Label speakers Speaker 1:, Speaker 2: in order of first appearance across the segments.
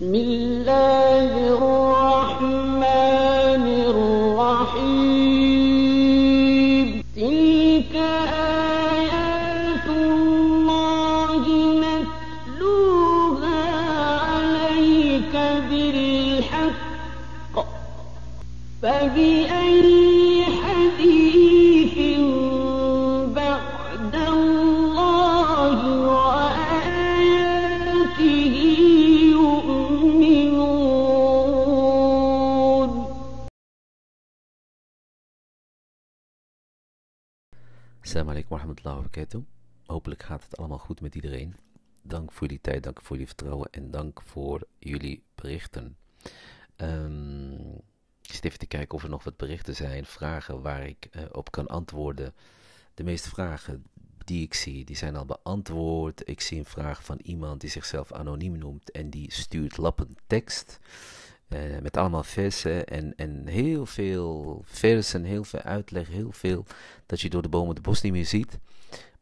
Speaker 1: بسم الله الرحمن Hallo Lauwerketel. Hopelijk gaat het allemaal goed met iedereen. Dank voor jullie tijd, dank voor jullie vertrouwen en dank voor jullie berichten. Ehm, zit even te kijken of er nog wat berichten zijn, vragen waar ik eh, op kan antwoorden. De meeste vragen die ik zie, die zijn al beantwoord. Ik zie een vraag van iemand die zichzelf anoniem noemt en die stuurt lappen tekst. Eh, met allemaal versen en, en heel veel versen, heel veel uitleg, heel veel dat je door de bomen de bos niet meer ziet.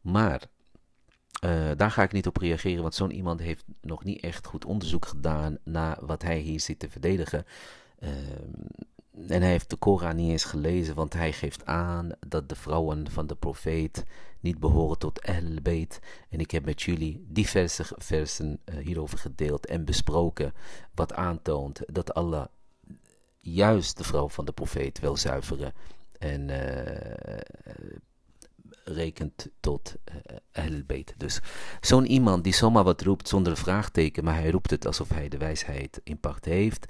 Speaker 1: Maar eh, daar ga ik niet op reageren, want zo'n iemand heeft nog niet echt goed onderzoek gedaan naar wat hij hier zit te verdedigen. Uh, en hij heeft de Koran niet eens gelezen, want hij geeft aan dat de vrouwen van de profeet niet behoren tot Elbeet. En ik heb met jullie diverse versen eh, hierover gedeeld en besproken, wat aantoont dat Allah juist de vrouw van de profeet wil zuiveren en eh, rekent tot Elbeet. Eh, dus zo'n iemand die zomaar wat roept zonder vraagteken, maar hij roept het alsof hij de wijsheid in pacht heeft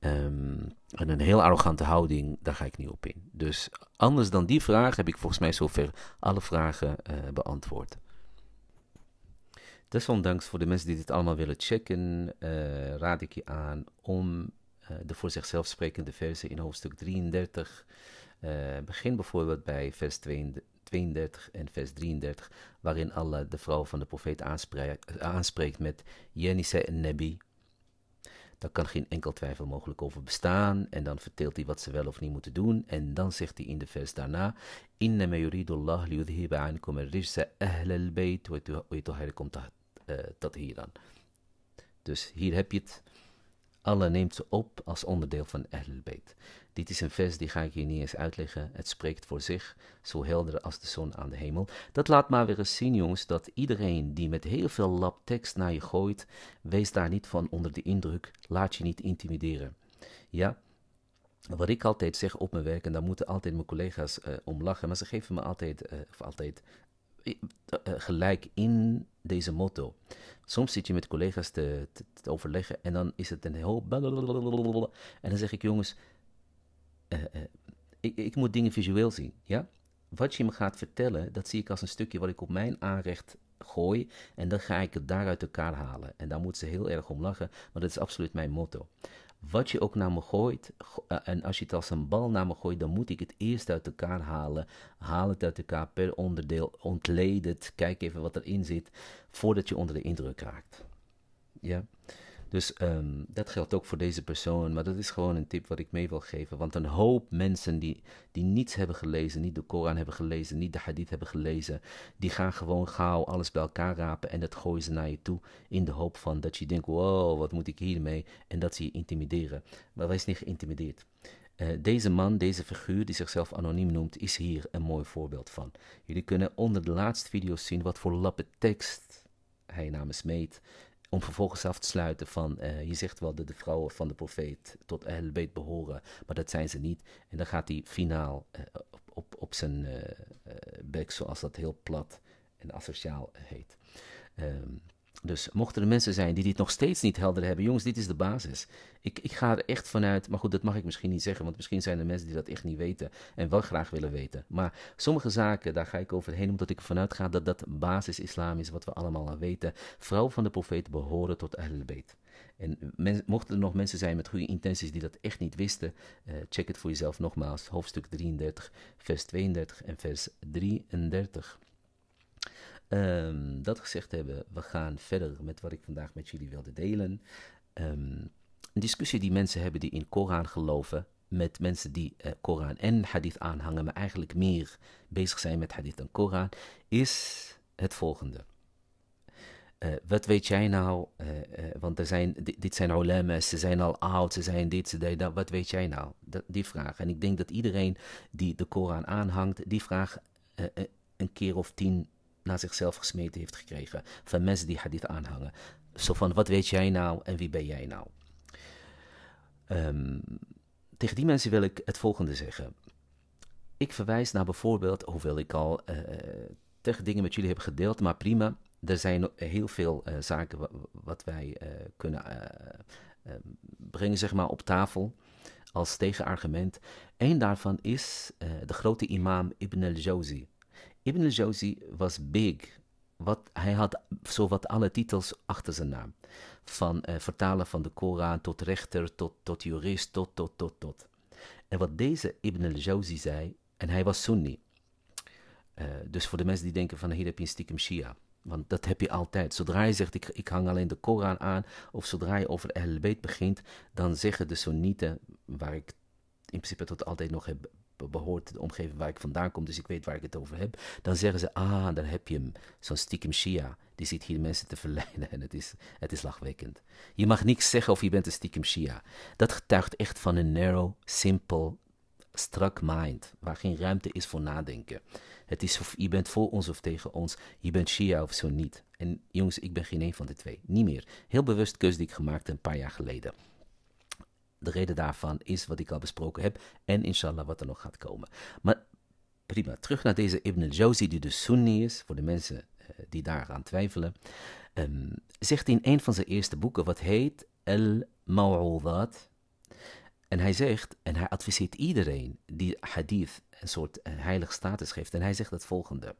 Speaker 1: Ehm, en een heel arrogante houding, daar ga ik niet op in. Dus anders dan die vraag heb ik volgens mij zover alle vragen eh, beantwoord. Desondanks voor de mensen die dit allemaal willen checken, eh, raad ik je aan om eh, de voor zichzelf sprekende versen in hoofdstuk 33. begin bijvoorbeeld bij vers 32 en vers 33, waarin Allah de vrouw van de profeet aanspreekt, aanspreekt met Jenise en Nebi, dat kan geen enkel twijfel mogelijk over bestaan. En dan vertelt hij wat ze wel of niet moeten doen. En dan zegt hij in de vers daarna: Inna li liyudhiba ankum rijsa ahl al bayt wa yutahhirakum eh, tathiran. Dus hier heb je het. Allah neemt ze op als onderdeel van Ahlul Bayt. Dit is een vers, die ga ik je niet eens uitleggen. Het spreekt voor zich, zo helder als de zon aan de hemel. Dat laat maar weer eens zien, jongens, dat iedereen die met heel veel lab tekst naar je gooit, wees daar niet van onder de indruk. Laat je niet intimideren. Ja, wat ik altijd zeg op mijn werk, en daar moeten altijd mijn collega's eh, om lachen, maar ze geven me altijd, eh, of altijd eh, gelijk in deze motto. Soms zit je met collega's te, te, te overleggen en dan is het een heel. En dan zeg ik, jongens, eh, eh, ik, ik, moet dingen visueel zien. Ja? Wat je me gaat vertellen, dat zie ik als een stukje wat ik op mijn aanrecht gooi. En dan ga ik het daaruit elkaar halen. En daar moet ze heel erg om lachen, want dat is absoluut mijn motto. Wat je ook naar me gooit, eh, en als je het als een bal naar me gooit, dan moet ik het eerst uit elkaar halen. Haal het uit elkaar per onderdeel, ontleed het, kijk even wat erin zit, voordat je onder de indruk raakt. Ja. Dus ehm, dat geldt ook voor deze persoon, maar dat is gewoon een tip wat ik mee wil geven. Want een hoop mensen die, die niets hebben gelezen, niet de Koran hebben gelezen, niet de Hadith hebben gelezen, die gaan gewoon gauw alles bij elkaar rapen en dat gooien ze naar je toe in de hoop van dat je denkt, wow, wat moet ik hiermee? En dat ze je intimideren. Maar wij zijn niet geïntimideerd. Eh, deze man, deze figuur die zichzelf anoniem noemt, is hier een mooi voorbeeld van. Jullie kunnen onder de laatste video's zien wat voor lappe tekst hij namens Meet om vervolgens af te sluiten van, eh, je zegt wel dat de vrouwen van de profeet tot beet behoren, maar dat zijn ze niet. En dan gaat hij finaal eh, op, op, op, zijn eh, bek, zoals dat heel plat en asociaal heet. Um, dus mochten er mensen zijn die dit nog steeds niet helder hebben, jongens, dit is de basis. Ik, ik ga er echt vanuit, maar goed, dat mag ik misschien niet zeggen, want misschien zijn er mensen die dat echt niet weten en wel graag willen weten. Maar sommige zaken, daar ga ik overheen, omdat ik ervan uitga dat dat basis-islam is wat we allemaal al weten. Vrouwen van de profeet behoren tot ahlul En mochten er nog mensen zijn met goede intenties die dat echt niet wisten, eh, check het voor jezelf nogmaals. Hoofdstuk 33, vers 32 en vers 33. Um, dat gezegd hebben, we gaan verder met wat ik vandaag met jullie wilde delen. Ehm, een discussie die mensen hebben die in Koran geloven, met mensen die eh, Koran en hadith aanhangen, maar eigenlijk meer bezig zijn met hadith dan Koran, is het volgende. Uh, wat weet jij nou? Eh, want er zijn, dit, zijn ulama's, ze zijn al oud, ze zijn dit, ze zijn dat. Wat weet jij nou? die vraag. En ik denk dat iedereen die de Koran aanhangt, die vraag een keer of tien na zichzelf gesmeten heeft gekregen. Van mensen die hadith aanhangen. Zo van, wat weet jij nou en wie ben jij nou? Ehm, tegen die mensen wil ik het volgende zeggen. Ik verwijs naar bijvoorbeeld, hoewel ik al eh, eh, tegen dingen met jullie heb gedeeld, maar prima. Er zijn heel veel eh, zaken wat wij kunnen ehm, brengen zeg maar, op tafel als tegenargument. Eén daarvan is de grote imam Ibn al-Jawzi. Ibn al-Jawzi was big. Wat, hij had zowat alle titels achter zijn naam. Van uh, vertalen van de Koran tot rechter, tot, tot jurist, tot, tot, tot, tot. En wat deze Ibn al-Jawzi zei, en hij was Sunni. Eh, dus voor de mensen die denken van hier heb je een stiekem Shia. Want dat heb je altijd. Zodra je zegt ik, ik hang alleen de Koran aan, of zodra je over Ahlul Bayt begint, dan zeggen de Sunnieten, waar ik in principe tot altijd nog heb behoort, de omgeving waar ik vandaan kom, dus ik weet waar ik het over heb. Dan zeggen ze, ah, daar heb je hem, zo'n stiekem Shia. Die zit hier mensen te verleiden en het is, het is lachwekkend. Je mag niks zeggen of je bent een stiekem Shia. Dat getuigt echt van een narrow, simpel, strak mind, waar geen ruimte is voor nadenken. Het is of je bent voor ons of tegen ons, je bent Shia of zo niet. En jongens, ik ben geen een van de twee, niet meer. Heel bewust keus die ik gemaakt een paar jaar geleden. De reden daarvan is wat ik al besproken heb en inshallah wat er nog gaat komen. Maar prima, terug naar deze Ibn al-Jawzi, die dus Sunni is, voor de mensen eh, die daaraan twijfelen. Um, zegt in een van zijn eerste boeken wat heet Al-Maw'udat. En hij zegt, en hij adviseert iedereen die hadith een soort eh, heilig status geeft. En hij zegt het volgende.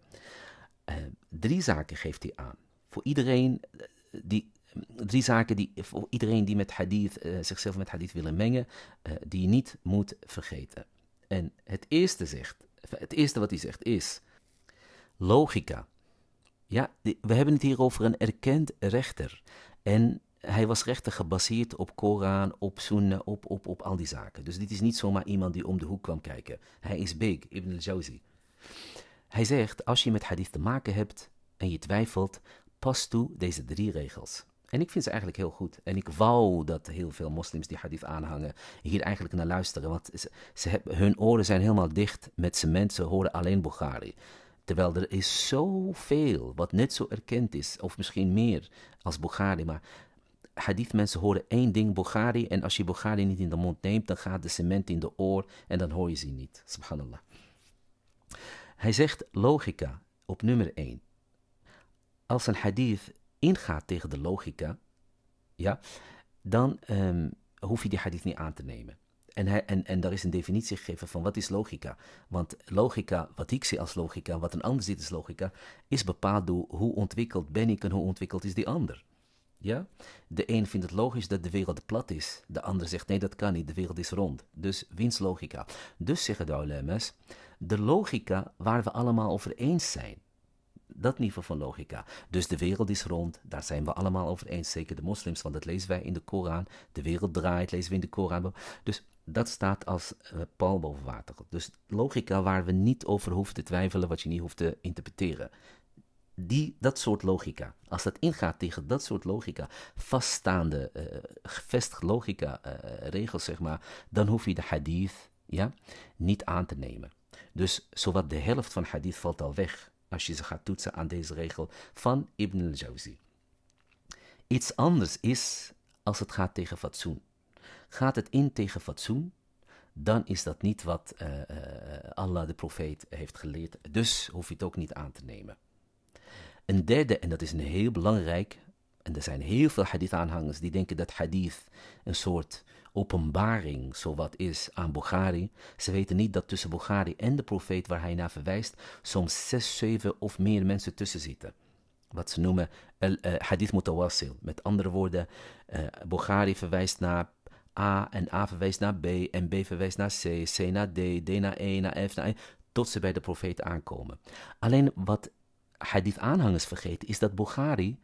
Speaker 1: Ehm, drie zaken geeft hij aan. Voor iedereen eh, die drie zaken die voor iedereen die met hadith, eh, zichzelf met hadith willen mengen, eh, die je niet moet vergeten. En het eerste, zegt, het eerste wat hij zegt is logica. Ja, we hebben het hier over een erkend rechter. En hij was rechter gebaseerd op Koran, op Sunnah, op, op, op al die zaken. Dus dit is niet zomaar iemand die om de hoek kwam kijken. Hij is Big, Ibn al-Jawzi. Hij zegt, als je met hadith te maken hebt en je twijfelt, pas toe deze drie regels. En ik vind ze eigenlijk heel goed. En ik wou dat heel veel moslims die hadith aanhangen hier eigenlijk naar luisteren. Want ze, hebben, hun oren zijn helemaal dicht met cement. Ze horen alleen Bukhari. Terwijl er is zoveel wat net zo erkend is. Of misschien meer als Bukhari. Maar hadith mensen horen één ding Bukhari. En als je Bukhari niet in de mond neemt, dan gaat de cement in de oor. En dan hoor je ze niet. Subhanallah. Hij zegt logica op nummer 1. Als een hadith ingaat tegen de logica, ja, dan um, hoef je die hadith niet aan te nemen. En, hij, en, en daar is een definitie gegeven van wat is logica. Want logica, wat ik zie als logica, wat een ander ziet als logica, is bepaald door hoe ontwikkeld ben ik en hoe ontwikkeld is die ander. Ja? De een vindt het logisch dat de wereld plat is. De ander zegt nee, dat kan niet, de wereld is rond. Dus wiens logica? Dus zeggen de ulama's, de logica waar we allemaal over eens zijn, dat niveau van logica. Dus de wereld is rond, daar zijn we allemaal over eens, zeker de moslims, want dat lezen wij in de Koran. De wereld draait, lezen we in de Koran. Dus dat staat als uh, eh, paal boven water. Dus logica waar we niet over hoeven te twijfelen, wat je niet hoeft te interpreteren. Die, dat soort logica, als dat ingaat tegen dat soort logica, vaststaande, uh, eh, gevestigde logica, uh, regels zeg maar, dan hoef je de hadith ja, niet aan te nemen. Dus zowat de helft van hadith valt al weg als je ze gaat toetsen aan deze regel van Ibn al-Jawzi. Iets anders is als het gaat tegen fatsoen. Gaat het in tegen fatsoen, dan is dat niet wat eh, eh, Allah de profeet heeft geleerd. Dus hoef je het ook niet aan te nemen. Een derde, en dat is een heel belangrijk, en er zijn heel veel hadith-aanhangers die denken dat hadith een soort openbaring zowat is aan Bukhari. Ze weten niet dat tussen Bukhari en de profeet waar hij naar verwijst soms zes, zeven of meer mensen tussen zitten. Wat ze noemen eh, hadith mutawassil. Met andere woorden, uh, eh, Bukhari verwijst naar A en A verwijst naar B en B verwijst naar C, C naar D, D naar E, naar F naar I, e, tot ze bij de profeet aankomen. Alleen wat hadith aanhangers vergeten is dat Bukhari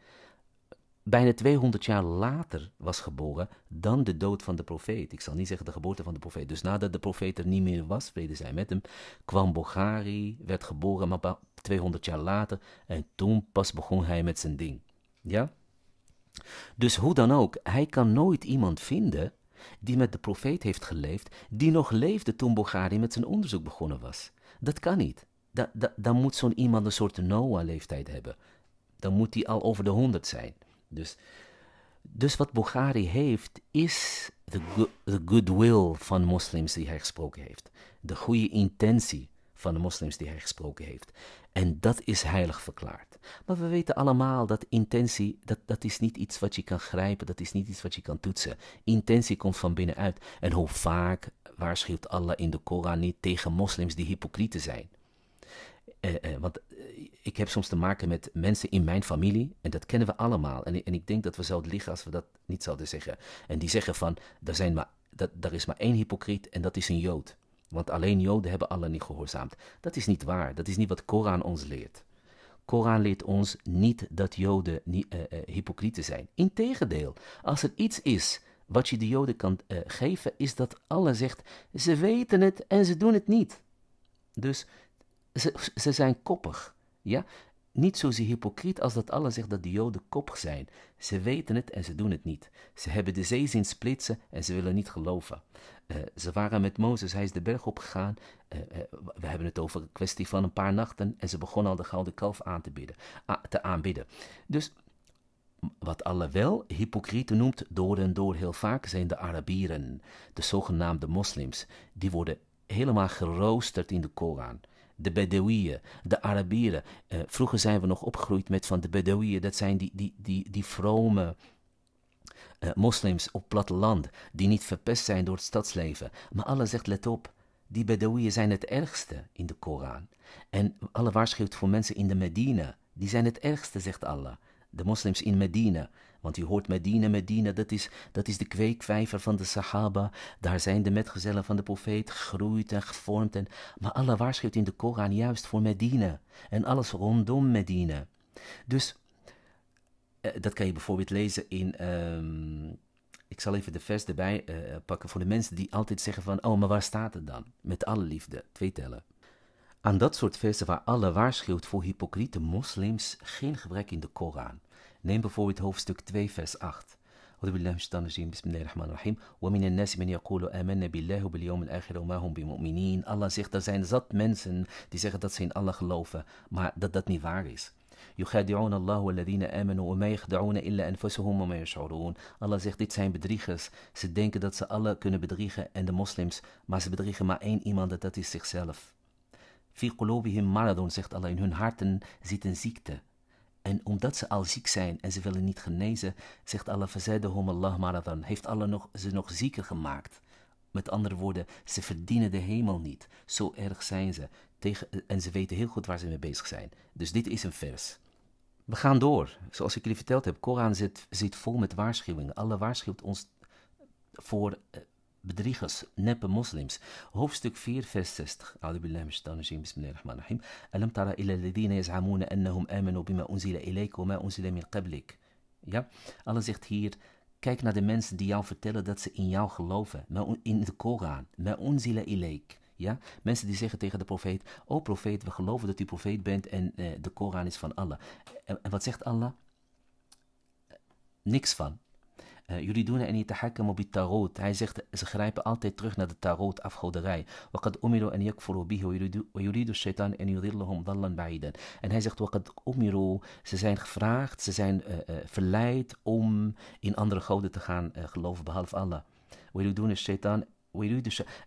Speaker 1: bijna 200 jaar later was geboren dan de dood van de profeet. Ik zal niet zeggen de geboorte van de profeet. Dus nadat de profeet er niet meer was, vrede zij met hem, kwam Boghari werd geboren, maar 200 jaar later. En toen pas begon hij met zijn ding. Ja? Dus hoe dan ook, hij kan nooit iemand vinden die met de profeet heeft geleefd, die nog leefde toen Boghari met zijn onderzoek begonnen was. Dat kan niet. dan moet zo'n iemand een soort Noah-leeftijd hebben. Dan moet hij al over de honderd zijn. Dus, dus wat Bukhari heeft, is de, goodwill van moslims die hij gesproken heeft. De goede intentie van de moslims die hij gesproken heeft. En dat is heilig verklaard. Maar we weten allemaal dat intentie, dat, dat is niet iets wat je kan grijpen, dat is niet iets wat je kan toetsen. Intentie komt van binnenuit. En hoe vaak waarschuwt Allah in de Koran niet tegen moslims die hypocrieten zijn? Eh, eh, want eh, ik heb soms te maken met mensen in mijn familie, en dat kennen we allemaal. En, en ik denk dat we zouden liggen als we dat niet zouden zeggen. En die zeggen van, er, zijn maar, dat, er is maar één hypocriet en dat is een Jood. Want alleen Joden hebben Allah niet gehoorzaamd. Dat is niet waar, dat is niet wat Koran ons leert. Koran leert ons niet dat Joden niet, hypocrieten zijn. Integendeel, als er iets is wat je de Joden kan geven, is dat Allah zegt, ze weten het en ze doen het niet. Dus ze, ze zijn koppig. Ja? Niet zozeer hypocriet als dat Allah zegt dat de Joden koppig zijn. Ze weten het en ze doen het niet. Ze hebben de zee zien splitsen en ze willen niet geloven. Eh, ze waren met Mozes, hij is de berg opgegaan. Eh, eh, we hebben het over een kwestie van een paar nachten en ze begonnen al de gouden kalf aan te, bidden, te aanbidden. Dus wat Allah wel hypocrieten noemt, door en door heel vaak, zijn de Arabieren, de zogenaamde moslims. Die worden helemaal geroosterd in de Koran de Bedouinen, de Arabieren. Eh, vroeger zijn we nog opgegroeid met van de Bedouinen, dat zijn die, die, die, die vrome eh, moslims op platteland, die niet verpest zijn door het stadsleven. Maar Allah zegt, let op, die Bedouinen zijn het ergste in de Koran. En Allah waarschuwt voor mensen in de Medina, die zijn het ergste, zegt Allah. De moslims in Medina, want je hoort Medina, Medina, dat is, dat is de kweekvijver van de Sahaba. Daar zijn de metgezellen van de profeet gegroeid en gevormd. En, maar Allah waarschuwt in de Koran juist voor Medina. En alles rondom Medina. Dus eh, dat kan je bijvoorbeeld lezen in. Ehm, ik zal even de vers erbij eh, pakken voor de mensen die altijd zeggen van, oh, maar waar staat het dan? Met alle liefde, twee tellen. Aan dat soort versen waar Allah waarschuwt voor hypocriete moslims, geen gebrek in de Koran. Neem bijvoorbeeld hoofdstuk 2, vers 8. Allah zegt er zijn zat mensen die zeggen dat ze in Allah geloven maar dat dat niet waar is Allah zegt dit zijn bedriegers ze denken dat ze Allah kunnen bedriegen en de moslims maar ze bedriegen maar één iemand en dat is zichzelf Fi قلوبهم zegt Allah in hun harten zit een ziekte en omdat ze al ziek zijn en ze willen niet genezen, zegt Allah hom Allah maradan, heeft Allah nog, ze nog zieker gemaakt. Met andere woorden, ze verdienen de hemel niet. Zo erg zijn ze. Tegen, en ze weten heel goed waar ze mee bezig zijn. Dus dit is een vers. We gaan door. Zoals ik jullie verteld heb, Koran zit, zit vol met waarschuwingen. Allah waarschuwt ons voor eh, bedriegers, neppe moslims. Hoofdstuk 4, vers 60. A'udhu billahi rahim. Alam tara ila yaz'amuna annahum amanu bima unzila ilayka unzila min qablik. Ja, Allah zegt hier, kijk naar de mensen die jou vertellen dat ze in jou geloven. In de Koran, ma unzila ilayk. Ja? Mensen die zeggen tegen de profeet: O profeet, we geloven dat u profeet bent en eh, de Koran is van Allah. en wat zegt Allah? Niks van. Eh, jullie doen en de tarot. Hij zegt, ze grijpen altijd terug naar de tarot, afgoderij. Waqad umiru en yakfuru bihi wa yuridu shaitan en yurilluhum dallan ba'idan. En hij zegt, waqad umiru, ze zijn gevraagd, ze zijn uh, uh, verleid om in andere goden te gaan uh, geloven, behalve Allah. Wa yuridu shaitan,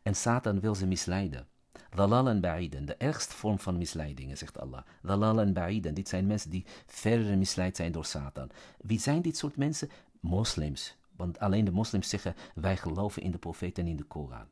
Speaker 1: en Satan wil ze misleiden. Dalal en ba'iden, de ergste vorm van misleidingen, zegt Allah. Dalal en ba'iden, dit zijn mensen die verder misleid zijn door Satan. Wie zijn dit soort mensen? moslims. Want alleen de moslims zeggen: Wij geloven in de profeet en in de Koran.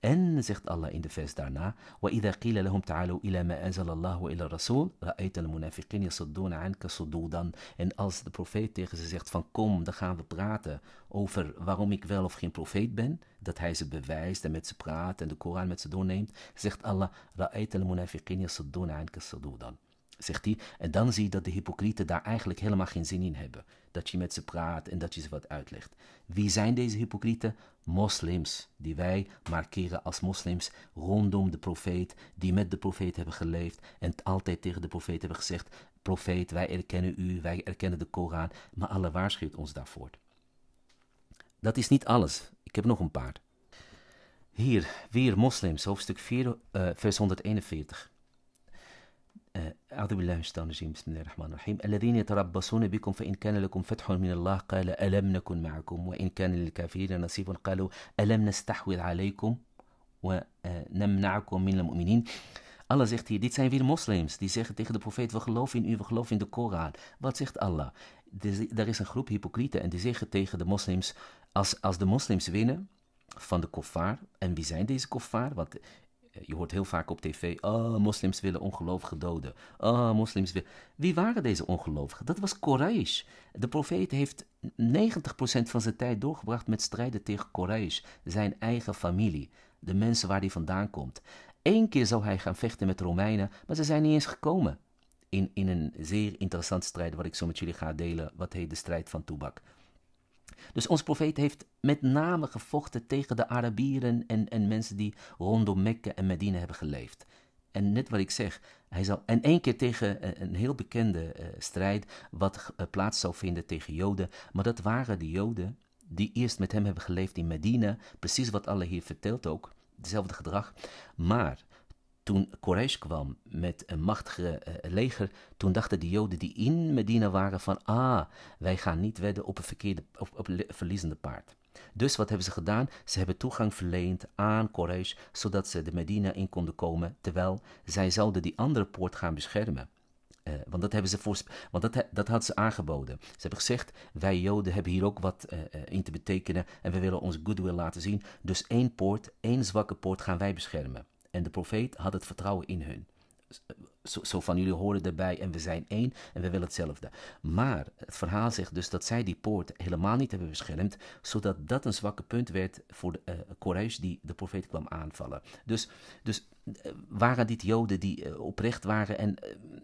Speaker 1: En zegt Allah in de vers daarna: وَإِذَا قِيلَ لَهُمْ تَعَالُوا إِلَى مَا أَنزَلَ اللَّهُ وَإِلَى الرَّسُولِ رَأَيْتَ الْمُنَافِقِينَ يَصُدُّونَ عَنْكَ صُدُودًا En als de profeet tegen ze zegt van kom, dan gaan we praten over waarom ik wel of geen profeet ben, dat hij ze bewijst en met ze praat en de Koran met ze doorneemt, zegt Allah: رَأَيْتَ الْمُنَافِقِينَ يَصُدُّونَ عَنْكَ صُدُودًا zegt hij. En dan zie je dat de hypocrieten daar eigenlijk helemaal geen zin in hebben. Dat je met ze praat en dat je ze wat uitlegt. Wie zijn deze hypocrieten? Moslims, die wij markeren als moslims rondom de profeet, die met de profeet hebben geleefd en altijd tegen de profeet hebben gezegd: Profeet, wij erkennen u, wij erkennen de Koran, maar Allah waarschuwt ons daarvoor. Dat is niet alles. Ik heb nog een paar. Hier, weer moslims, hoofdstuk 4, eh, vers 141. Allah zegt hier, dit zijn weer moslims die zeggen tegen de profeet, we geloven in u, we geloven in de Koran. Wat zegt Allah? Er is een groep hypocrieten en die zeggen tegen de moslims, als, als de moslims winnen van de koffaar, en wie zijn deze koffaar? Want eh, je hoort heel vaak op tv, oh, moslims willen ongelovigen doden. Oh, moslims willen... Wie waren deze ongelovigen? Dat was Quraysh. De profeet heeft 90% van zijn tijd doorgebracht met strijden tegen Quraysh, zijn eigen familie, de mensen waar hij vandaan komt. Eén keer zou hij gaan vechten met Romeinen, maar ze zijn niet eens gekomen. In, in een zeer interessante strijd, wat ik zo met jullie ga delen, wat heet de strijd van Toebak. Dus ons profeet heeft met name gevochten tegen de Arabieren en, en mensen die rondom Mekka en Medina hebben geleefd. En net wat ik zeg, hij zal. En één keer tegen eh, een heel bekende eh, strijd, wat eh, plaats zou vinden tegen Joden. Maar dat waren de Joden die eerst met hem hebben geleefd in Medina. Precies wat Allah hier vertelt ook. Hetzelfde gedrag. Maar toen Koresh kwam met een machtige eh, leger, toen dachten de Joden die in Medina waren van, ah, wij gaan niet wedden op een verkeerde, op, op verliezende paard. Dus wat hebben ze gedaan? Ze hebben toegang verleend aan Koresh, zodat ze de Medina in konden komen, terwijl zij zouden die andere poort gaan beschermen. Eh, want dat, hebben ze voor, want dat, dat hadden ze aangeboden. Ze hebben gezegd: wij Joden hebben hier ook wat eh, in te betekenen en we willen onze goodwill laten zien. Dus één poort, één zwakke poort gaan wij beschermen en de profeet had het vertrouwen in hun. Zo, zo, van jullie horen erbij en we zijn één en we willen hetzelfde. Maar het verhaal zegt dus dat zij die poort helemaal niet hebben beschermd, zodat dat een zwakke punt werd voor de uh, die de profeet kwam aanvallen. Dus, dus eh, waren dit Joden die eh, oprecht waren? En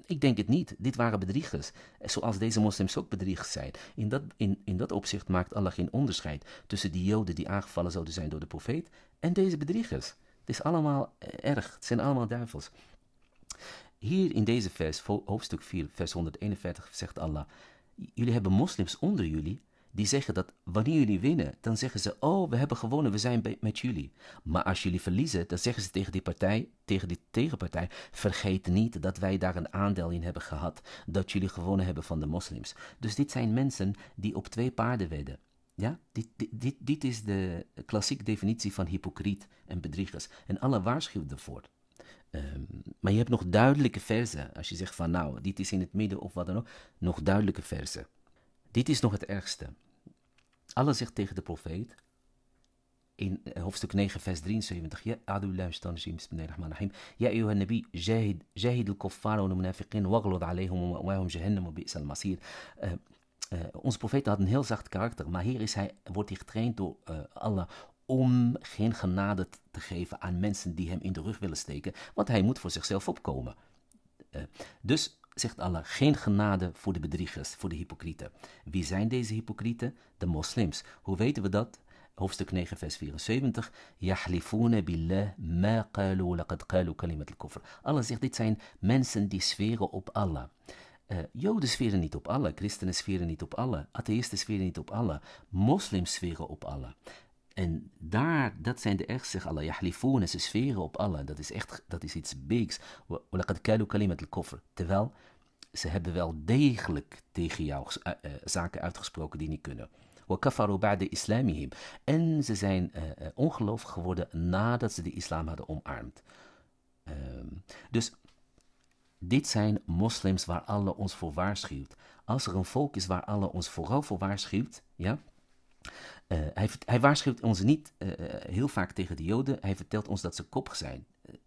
Speaker 1: ik denk het niet. Dit waren bedriegers, zoals deze moslims ook bedriegers zijn. In dat, in, in dat opzicht maakt Allah geen onderscheid tussen die Joden die aangevallen zouden zijn door de profeet en deze bedriegers is allemaal erg. Het zijn allemaal duivels. Hier in deze vers, hoofdstuk 4, vers 141, zegt Allah: Jullie hebben moslims onder jullie die zeggen dat wanneer jullie winnen, dan zeggen ze: Oh, we hebben gewonnen, we zijn met jullie. Maar als jullie verliezen, dan zeggen ze tegen die partij, tegen die tegenpartij: Vergeet niet dat wij daar een aandeel in hebben gehad, dat jullie gewonnen hebben van de moslims. Dus dit zijn mensen die op twee paarden wedden. Ja, dit, dit, dit, is de klassieke definitie van hypocriet en bedriegers. En Allah waarschuwt ervoor. Ehm, maar je hebt nog duidelijke verzen Als je zegt van nou, dit is in het midden of wat dan ook. Nog duidelijke verzen Dit is nog het ergste. Allah zegt tegen de profeet. In hoofdstuk 9, vers 73. Ja, adu luister, jim, Ja, nabi, jahid, al-kuffar wa eh, onze profeet had een heel zacht karakter, maar hier is hij, wordt hij getraind door uh, Allah om geen genade te geven aan mensen die hem in de rug willen steken, want hij moet voor zichzelf opkomen. Eh, dus zegt Allah, geen genade voor de bedriegers, voor de hypocrieten. Wie zijn deze hypocrieten? De moslims. Hoe weten we dat? Hoofdstuk 9, vers 74. Yahlifuna billah ma qalu laqad qalu kalimat al-kufr. Allah zegt, dit zijn mensen die zweren op Allah. Eh, Joden sferen niet op Allah, christenen sferen niet op Allah, atheïsten sferen niet op Allah, moslims sferen op Allah. En daar, dat zijn de echt, zegt Allah, yahlifun, ze sferen op Allah. Dat is echt, dat is iets bigs. Terwijl, ze hebben wel degelijk tegen jou eh, eh, zaken uitgesproken die niet kunnen. islamihim. En ze zijn ongeloof geworden nadat ze de islam hadden omarmd. Ehm, dus dit zijn moslims waar Allah ons voor waarschuwt. Als er een volk is waar Allah ons vooral voor waarschuwt, ja, eh, hij, hij, waarschuwt ons niet eh, eh, heel vaak tegen de Joden. Hij vertelt ons dat ze kop zijn.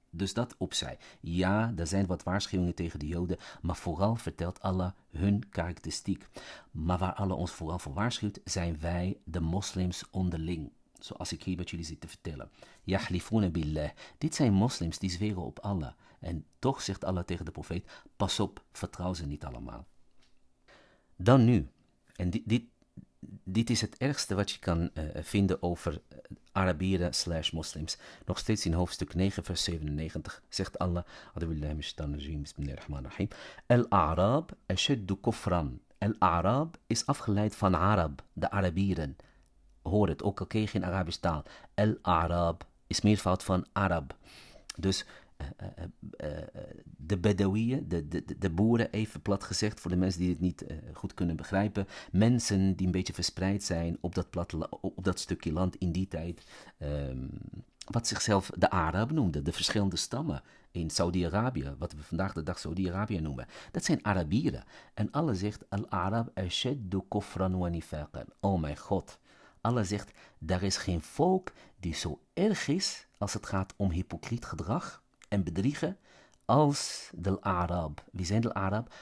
Speaker 1: dus dat opzij. Ja, er zijn wat waarschuwingen tegen de Joden. Maar vooral vertelt Allah hun karakteristiek. Maar waar Allah ons vooral voor waarschuwt, zijn wij, de moslims, onderling. Zoals ik hier met jullie zit te vertellen. Yahlifuna billah. Dit zijn moslims die zweren op Allah. En toch zegt Allah tegen de profeet: Pas op, vertrouw ze niet allemaal. Dan nu, en dit, dit, dit is het ergste wat je kan eh, vinden over eh, Arabieren slash moslims. Nog steeds in hoofdstuk 9, vers 97 zegt Allah: Al-Arab ashaddu kufran. Al-Arab is afgeleid van Arab, de Arabieren. Hoor het, ook al je geen Arabische taal. Al-Arab is meervoud van Arab. Dus de Bedouinen, de, de, de boeren, even plat gezegd, voor de mensen die het niet eh, goed kunnen begrijpen. Mensen die een beetje verspreid zijn op dat, plat, op dat stukje land in die tijd. Ehm, wat zichzelf de Arab noemde, de verschillende stammen in Saudi-Arabië, wat we vandaag de dag Saudi-Arabië noemen. Dat zijn Arabieren. En Allah zegt, Al-Arab ashaddu kofran wa nifaqan. Oh mijn God. Allah zegt, daar is geen volk die zo erg is als het gaat om hypocriet gedrag en bedriegen als de Arab. Wie zijn de Arab?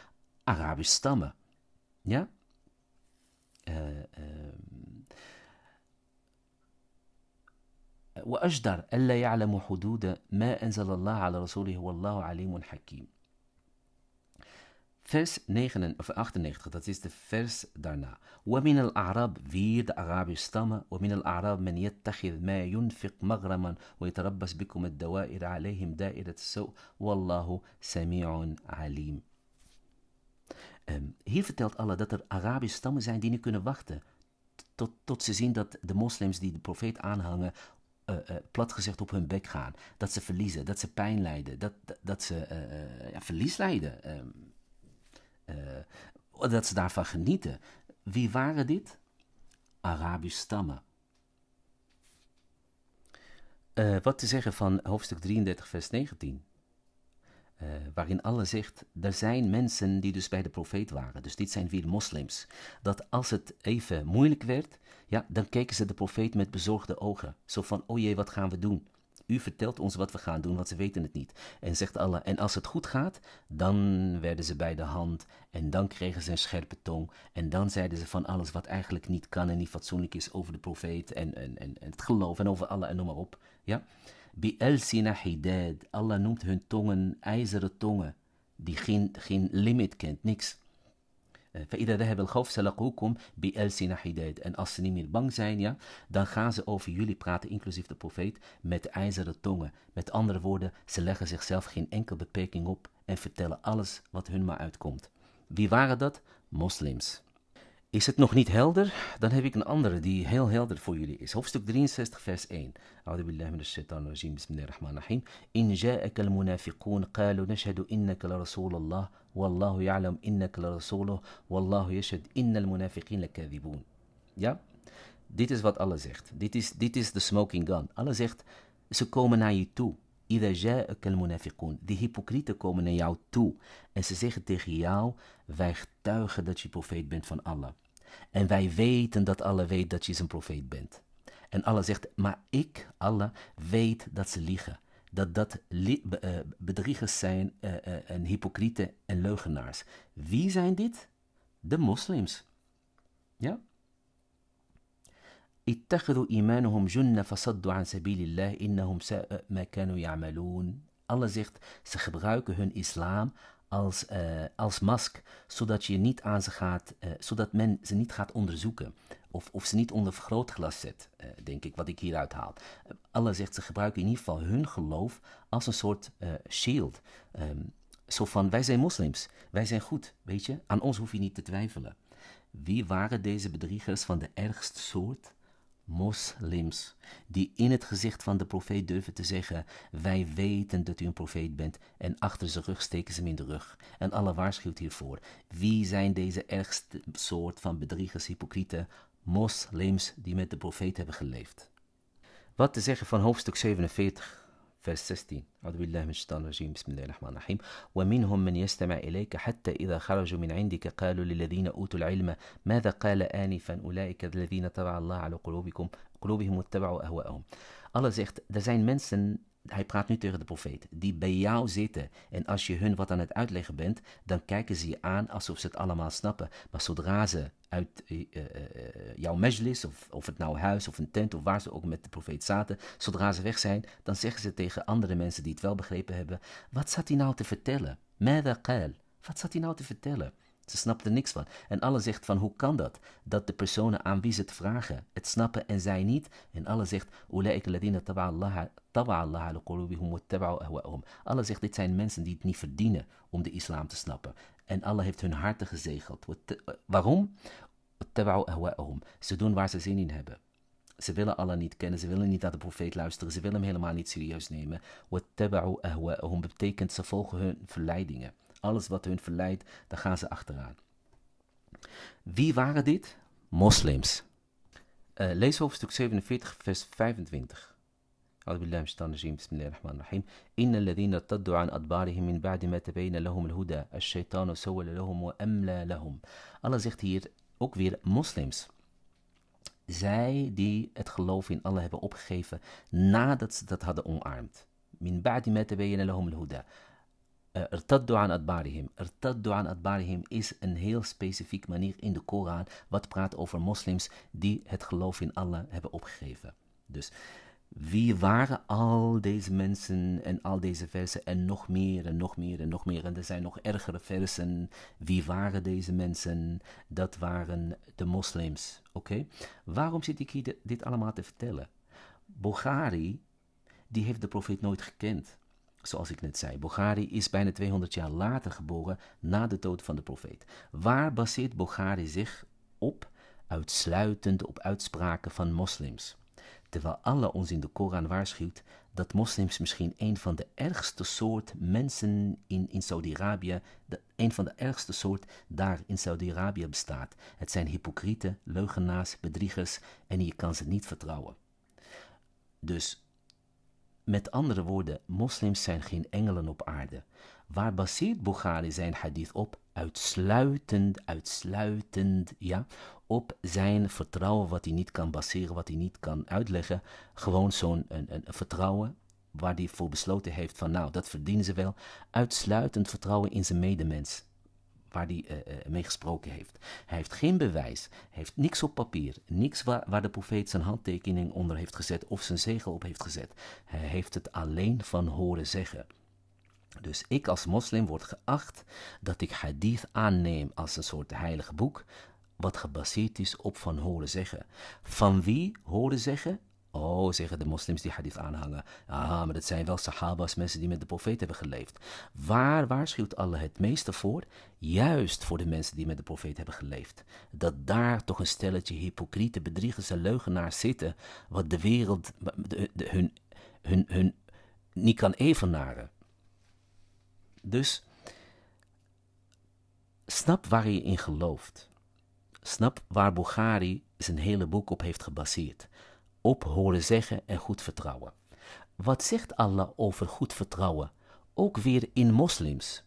Speaker 1: Arabische stammen. Ja? وأجدر ألا يعلم حدود ما أنزل الله على رسوله والله عليم حكيم Vers 99, of 98, dat is de vers daarna. al الْأَعْرَابِ Wie de Arabische stammen. وَمِنَ الْأَعْرَابِ مَنْ يَتَّخِذْ مَا يُنْفِقْ مَغْرَمًا وَيَتَرَبَّصْ بِكُمْ الدَّوَائِرَ عَلَيْهِمْ دَائِرَةَ السَّوْءِ وَاللَّهُ سَمِيعٌ عَلِيمٌ um, Hier vertelt Allah dat er Arabische stammen zijn die niet kunnen wachten tot, tot ze zien dat de moslims die de profeet aanhangen uh, eh, uh, eh, plat gezegd op hun bek gaan. Dat ze verliezen, dat ze pijn lijden, dat, dat, dat ze uh, ja, verlies lijden. Um, eh, dat ze daarvan genieten. Wie waren dit? Arabische stammen. Eh, wat te zeggen van hoofdstuk 33, vers 19. Eh, waarin Allah zegt, er zijn mensen die dus bij de profeet waren, dus dit zijn weer moslims, dat als het even moeilijk werd, ja, dan keken ze de profeet met bezorgde ogen, zo van, o oh jee, wat gaan we doen? U vertelt ons wat we gaan doen, want ze weten het niet. En zegt Allah, en als het goed gaat, dan werden ze bij de hand en dan kregen ze een scherpe tong. En dan zeiden ze van alles wat eigenlijk niet kan en niet fatsoenlijk is over de profeet en, en, en, het geloof en over Allah en noem maar op. Ja? Bi'elsina hidad. Allah noemt hun tongen ijzeren tongen die geen, geen limit kent, niks. ذهب الخوف سلقوكم حداد. En als ze niet meer bang zijn, dan gaan ze over jullie praten, inclusief de profeet, met ijzeren tongen. Met andere woorden, ze leggen zichzelf geen enkel beperking op en vertellen alles wat hun maar uitkomt. Wie waren dat? Moslims. Is het nog niet helder? Dan heb ik een andere die heel helder voor jullie is. Hoofdstuk 63, vers 1. أعوذ بالله من الشيطان الرجيم بسم الله In ja'aka al جاءك qalu nashhadu innaka إنك لرسول الله والله يعلم إنك لرسوله والله يشهد إن Ja, dit is wat Allah zegt. Dit is, dit is de smoking gun. Allah zegt, ze komen naar je toe. ja'aka al-munafiqoon. Die hypocrieten komen naar jou toe. En ze zeggen tegen jou, wij getuigen dat je profeet bent van Allah. En wij weten dat Allah weet dat je zijn profeet bent. En Allah zegt, maar ik, Allah, weet dat ze liegen. Dat dat eh, bedriegers zijn eh, eh, en hypocrieten en leugenaars. Wie zijn dit? De moslims. Ja? اتخذوا إيمانهم جنة Allah zegt, ze gebruiken hun islam als, eh, als mask, zodat, je niet aan ze gaat, eh, zodat men ze niet gaat onderzoeken. Of, of ze niet onder vergrootglas zet, eh, denk ik, wat ik hieruit haal. Allah zegt, ze gebruiken in ieder geval hun geloof als een soort shield. Ehm, zo van, wij zijn moslims, wij zijn goed, weet je. Aan ons hoef je niet te twijfelen. Wie waren deze bedriegers van de ergste soort? moslims, die in het gezicht van de profeet durven te zeggen: Wij weten dat u een profeet bent, en achter zijn rug steken ze hem in de rug. En Allah waarschuwt hiervoor. Wie zijn deze ergste soort van bedriegers, hypocrieten? Moslims die met de profeet hebben geleefd. Wat te zeggen van hoofdstuk 47? verse 16 أعوذ بالله من الشيطان الرجيم بسم الله الرحمن الرحيم ومنهم من يستمع إليك حتى إذا خرجوا من عندك قالوا للذين أوتوا العلم ماذا قال آنفا أولئك الذين طبع الله على قلوبكم قلوبهم واتبعوا أهواءهم الله زيخت er zijn mensen hij praat nu tegen de profeet, die bij jou zitten. En als je hun wat aan het uitleggen bent, dan kijken ze je aan alsof ze het allemaal snappen. Maar zodra ze uit eh, eh, eh, jouw majlis, of, of het nou huis of een tent of waar ze ook met de profeet zaten, zodra ze weg zijn, dan zeggen ze tegen andere mensen die het wel begrepen hebben: Wat zat hij nou te vertellen? Wat zat hij nou te vertellen? Ze snappen er niks van. En alle zegt van hoe kan dat? Dat de personen aan wie ze het vragen het snappen en zij niet. En alle zegt, alle zegt, dit zijn mensen die het niet verdienen om de islam te snappen. En Allah heeft hun harten gezegeld. Eh, waarom? Ze doen waar ze zin in hebben. Ze willen Allah niet kennen, ze willen niet naar de profeet luisteren, ze willen hem helemaal niet serieus nemen. Wat betekent ze volgen hun verleidingen alles wat hun verleidt, dan gaan ze achteraan. Wie waren dit? Moslims. Uh, lees hoofdstuk 47, vers 25. Allahu بالله من الشيطان الرجيم بسم الله الرحمن الرحيم إن الذين lahum Allah zegt hier ook weer moslims zij die het geloof in Allah hebben opgegeven nadat ze dat hadden omarmd min ba'di ma tabayyana lahum al ارتدوا عن أتباعهم ارتدوا عن أتباعهم is een heel specifiek manier in de Koran wat praat over moslims die het geloof in Allah hebben opgegeven. Dus wie waren al deze mensen en al deze versen en nog meer en nog meer en nog meer en er zijn nog ergere versen. Wie waren deze mensen? Dat waren de moslims. Oké? Waarom zit ik hier dit allemaal te vertellen? Bulgari, die heeft de profeet nooit gekend. Zoals ik net zei, Bokhari is bijna 200 jaar later geboren na de dood van de profeet. Waar baseert Bokhari zich op? Uitsluitend op uitspraken van moslims. Terwijl Allah ons in de Koran waarschuwt dat moslims misschien een van de ergste soort mensen in, in Saudi-Arabië, een van de ergste soort daar in Saudi-Arabië bestaat. Het zijn hypocrieten, leugenaars, bedriegers en je kan ze niet vertrouwen. Dus met andere woorden, moslims zijn geen engelen op aarde. Waar baseert Bukhari zijn hadith op? Uitsluitend, uitsluitend, ja, op zijn vertrouwen wat hij niet kan baseren, wat hij niet kan uitleggen. Gewoon zo'n een, een vertrouwen waar hij voor besloten heeft van nou, dat verdienen ze wel. Uitsluitend vertrouwen in zijn medemens waar hij eh, eh, mee gesproken heeft. Hij heeft geen bewijs, heeft niks op papier, niks waar, waar de profeet zijn handtekening onder heeft gezet of zijn zegel op heeft gezet. Hij heeft het alleen van horen zeggen. Dus ik als moslim word geacht dat ik hadith aanneem als een soort heilig boek, wat gebaseerd is op van horen zeggen. Van wie horen zeggen? Oh, zeggen de moslims die hadith aanhangen. Ah, maar dat zijn wel sahabas, mensen die met de profeet hebben geleefd. Waar waarschuwt Allah het meeste voor? Juist voor de mensen die met de profeet hebben geleefd. Dat daar toch een stelletje hypocrieten, bedriegers en leugenaars zitten, wat de wereld de, hun, hun, hun niet kan evenaren. Dus snap waar je in gelooft. Snap waar Bukhari zijn hele boek op heeft gebaseerd op horen zeggen en goed vertrouwen. Wat zegt Allah over goed vertrouwen? Ook weer in moslims.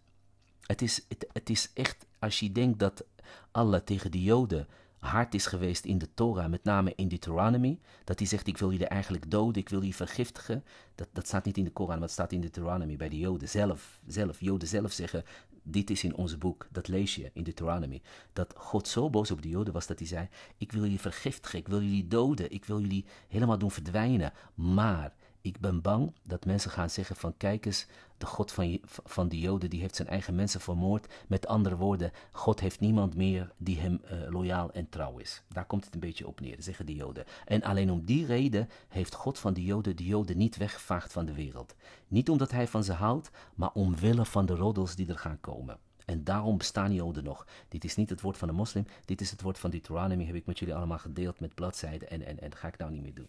Speaker 1: Het is, het, het is echt, als je denkt dat Allah tegen de Joden hard is geweest in de Torah, met name in Deuteronomy, dat hij zegt: Ik wil jullie eigenlijk doden, ik wil jullie vergiftigen. Dat, dat staat niet in de Koran, maar dat staat in Deuteronomy bij de Joden zelf. zelf. Joden zelf zeggen: dit is in ons boek, dat lees je in Deuteronomy, dat God zo boos op de Joden was dat hij zei, ik wil jullie vergiftigen, ik wil jullie doden, ik wil jullie helemaal doen verdwijnen, maar ik ben bang dat mensen gaan zeggen van kijk eens, de God van, van de Joden die heeft zijn eigen mensen vermoord. Met andere woorden, God heeft niemand meer die hem eh, loyaal en trouw is. Daar komt het een beetje op neer, zeggen de Joden. En alleen om die reden heeft God van de Joden de Joden niet weggevaagd van de wereld. Niet omdat hij van ze houdt, maar omwille van de roddels die er gaan komen. En daarom bestaan Joden nog. Dit is niet het woord van een moslim, dit is het woord van Deuteronomy, heb ik met jullie allemaal gedeeld met bladzijden en, en, en dat ga ik nou niet meer doen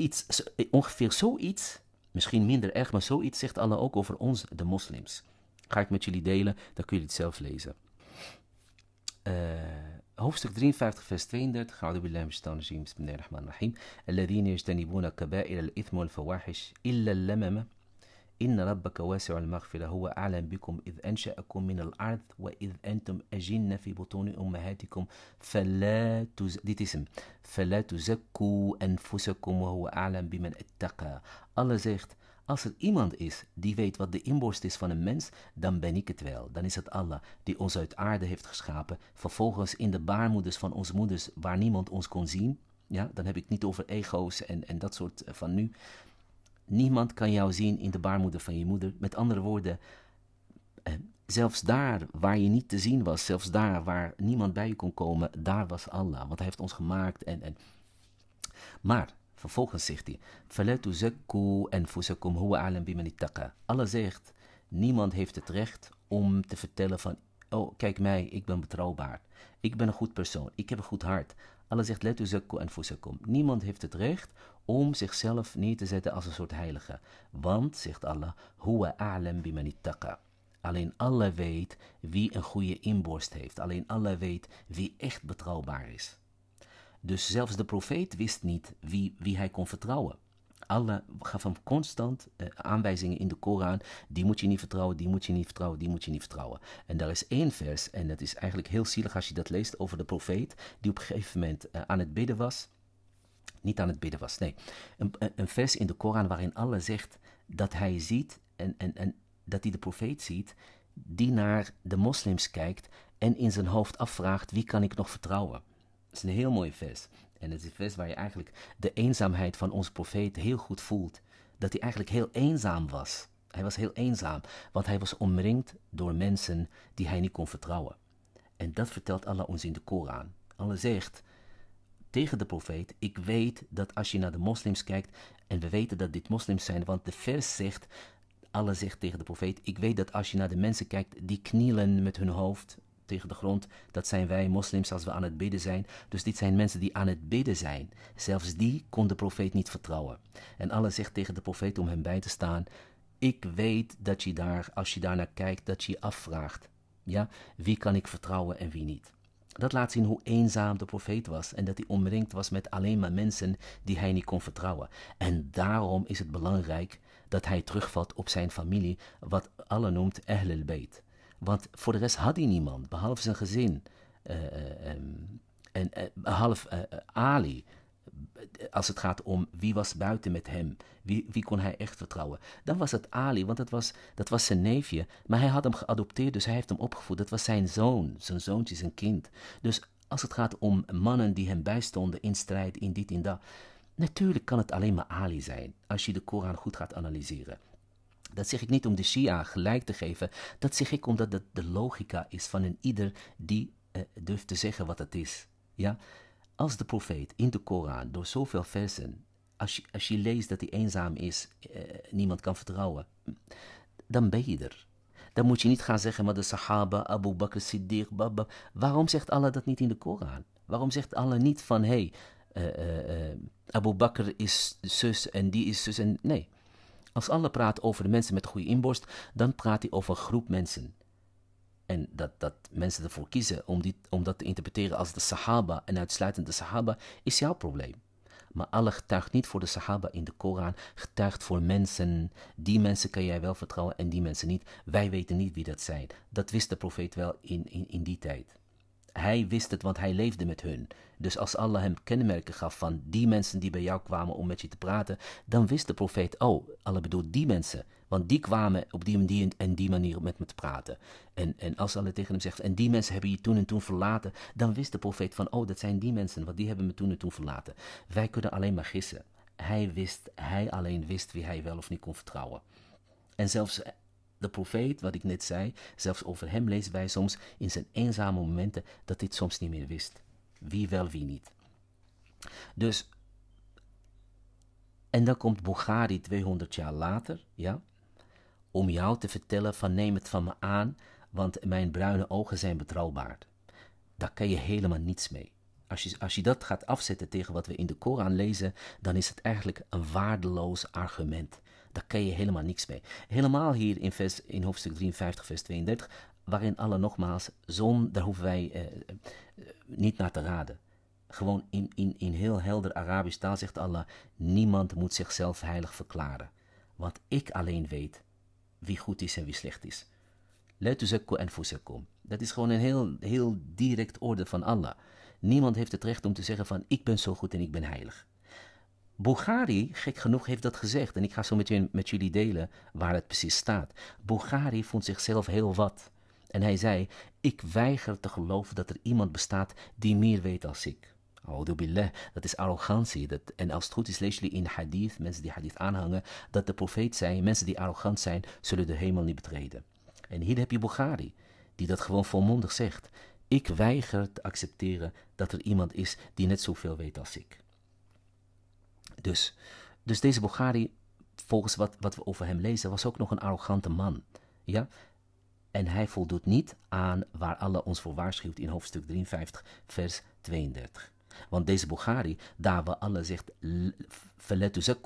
Speaker 1: iets, eh, ongeveer zoiets, misschien minder erg, maar zoiets zegt Allah ook over ons, de moslims. Ga ik met jullie delen, dan kun je het zelf lezen. Uh, hoofdstuk 53, vers 32. A'udhu de min shaitan rajim. Bismillahirrahmanirrahim. Alladhina yajtanibuna kaba'ir al fawahish illa إن ربك واسع المغفرة هو أعلم بكم إذ أنشأكم من الأرض وإذ أنتم أجن في بطون أمهاتكم فلا تز... Dit is hem. فلا تزكوا أنفسكم وهو أعلم Allah zegt, als er iemand is die weet wat de inborst is van een mens, dan ben ik het wel. Dan is het Allah die ons uit aarde heeft geschapen, vervolgens in de baarmoeders van onze moeders waar niemand ons kon zien. Ja, dan heb ik niet over ego's en, en dat soort eh, van nu. Niemand kan jou zien in de baarmoeder van je moeder. Met andere woorden, eh, zelfs daar waar je niet te zien was, zelfs daar waar niemand bij je kon komen, daar was Allah. Want Hij heeft ons gemaakt. En, en. Maar vervolgens zegt hij: en alam Allah zegt: Niemand heeft het recht om te vertellen van oh, kijk mij, ik ben betrouwbaar. Ik ben een goed persoon. Ik heb een goed hart. Allah zegt, letu zakku en fusakum. Niemand heeft het recht om zichzelf neer te zetten als een soort heilige. Want, zegt Allah, huwa a'lam Alleen Allah weet wie een goede inborst heeft. Alleen Allah weet wie echt betrouwbaar is. Dus zelfs de profeet wist niet wie, wie hij kon vertrouwen. Allah gaf hem constant eh, aanwijzingen in de Koran. Die moet je niet vertrouwen, die moet je niet vertrouwen, die moet je niet vertrouwen. En daar is één vers, en dat is eigenlijk heel zielig als je dat leest over de profeet, die op een gegeven moment eh, aan het bidden was niet aan het bidden was. Nee, een, een vers in de Koran waarin Allah zegt dat hij ziet en, en, en dat hij de profeet ziet die naar de moslims kijkt en in zijn hoofd afvraagt wie kan ik nog vertrouwen. Dat is een heel mooi vers. En het is een vers waar je eigenlijk de eenzaamheid van onze profeet heel goed voelt. Dat hij eigenlijk heel eenzaam was. Hij was heel eenzaam, want hij was omringd door mensen die hij niet kon vertrouwen. En dat vertelt Allah ons in de Koran. Allah zegt tegen de profeet: Ik weet dat als je naar de moslims kijkt, en we weten dat dit moslims zijn, want de vers zegt. Allah zegt tegen de profeet: Ik weet dat als je naar de mensen kijkt die knielen met hun hoofd tegen de grond, dat zijn wij moslims als we aan het bidden zijn. Dus dit zijn mensen die aan het bidden zijn. Zelfs die kon de profeet niet vertrouwen. En Allah zegt tegen de profeet om hem bij te staan: Ik weet dat je daar, als je daarnaar kijkt, dat je je afvraagt: Ja, wie kan ik vertrouwen en wie niet? Dat laat zien hoe eenzaam de profeet was en dat hij omringd was met alleen maar mensen die hij niet kon vertrouwen. En daarom is het belangrijk dat hij terugvalt op zijn familie, wat Allah noemt Ehlul Beit. Want voor de rest had hij niemand, behalve zijn gezin. Eh, eh, ehm, en eh, behalve Ali, als het gaat om wie was buiten met hem, wie, wie kon hij echt vertrouwen, dan was het Ali, want dat was, dat was zijn neefje, maar hij had hem geadopteerd, dus hij heeft hem opgevoed. Dat was zijn zoon, zijn zoontje, zijn kind. Dus als het gaat om mannen die hem bijstonden in strijd, in dit, in dat, natuurlijk kan het alleen maar Ali zijn, als je de Koran goed gaat analyseren. Dat zeg ik niet om de Shia gelijk te geven, dat zeg ik omdat dat de logica is van een ieder die eh, durft te zeggen wat het is. Ja? Als de profeet in de Koran door zoveel versen, als je, als je leest dat hij eenzaam is, eh, niemand kan vertrouwen, dan ben je er. Dan moet je niet gaan zeggen, maar de Sahaba, Abu Bakr, Siddiq, Baba. Waarom zegt Allah dat niet in de Koran? Waarom zegt Allah niet van, hé, hey, eh, eh, Abu Bakr is zus en die is zus en... Nee. Als Allah praat over de mensen met goede inborst, dan praat hij over een groep mensen. En dat, dat mensen ervoor kiezen om, dit om dat te interpreteren als de Sahaba en uitsluitend de Sahaba, is jouw probleem. Maar Allah getuigt niet voor de Sahaba in de Koran, getuigt voor mensen. Die mensen kan jij wel vertrouwen en die mensen niet. Wij weten niet wie dat zijn. Dat wist de profeet wel in, in, in die tijd. Hij wist het, want hij leefde met hun. Dus als Allah hem kenmerken gaf van die mensen die bij jou kwamen om met je te praten, dan wist de profeet, oh, Allah bedoelt die mensen want die kwamen op die manier en die manier met me te praten. En, en als Allah tegen hem zegt, en die mensen hebben je toen en toen verlaten, dan wist de profeet van, oh, dat zijn die mensen, want die hebben me toen en toen verlaten. Wij kunnen alleen maar gissen. Hij wist, hij alleen wist wie hij wel of niet kon vertrouwen. En zelfs de profeet, wat ik net zei, zelfs over hem lezen wij soms in zijn eenzame momenten dat dit soms niet meer wist. Wie wel, wie niet. Dus, en dan komt Bulgari 200 jaar later, ja, om jou te vertellen van neem het van me aan, want mijn bruine ogen zijn betrouwbaar. Daar kan je helemaal niets mee. Als je, als je dat gaat afzetten tegen wat we in de Koran lezen, dan is het eigenlijk een waardeloos argument. Daar kan je helemaal niks mee. Helemaal hier in, vers, in hoofdstuk 53, vers 32, waarin alle nogmaals, zon, daar hoeven wij eh, eh, niet naar te raden. Gewoon in, in, in heel helder Arabisch taal zegt Allah, niemand moet zichzelf heilig verklaren. Want ik alleen weet wie goed is en wie slecht is. La en anfusakum. Dat is gewoon een heel, heel direct orde van Allah. Niemand heeft het recht om te zeggen van ik ben zo goed en ik ben heilig. Bukhari, gek genoeg, heeft dat gezegd. En ik ga zo meteen met jullie delen waar het precies staat. Bukhari vond zichzelf heel wat. En hij zei, ik weiger te geloven dat er iemand bestaat die meer weet als ik. Billah, dat is arrogantie. Dat, en als het goed is lees je in hadith, mensen die hadith aanhangen, dat de profeet zei, mensen die arrogant zijn, zullen de hemel niet betreden. En hier heb je Bukhari, die dat gewoon volmondig zegt. Ik weiger te accepteren dat er iemand is die net zoveel weet als ik. Dus, dus deze Bukhari, volgens wat, wat we over hem lezen, was ook nog een arrogante man. Ja? En hij voldoet niet aan waar Allah ons voor waarschuwt in hoofdstuk 53, vers 32. Want deze daar waar Allah zegt,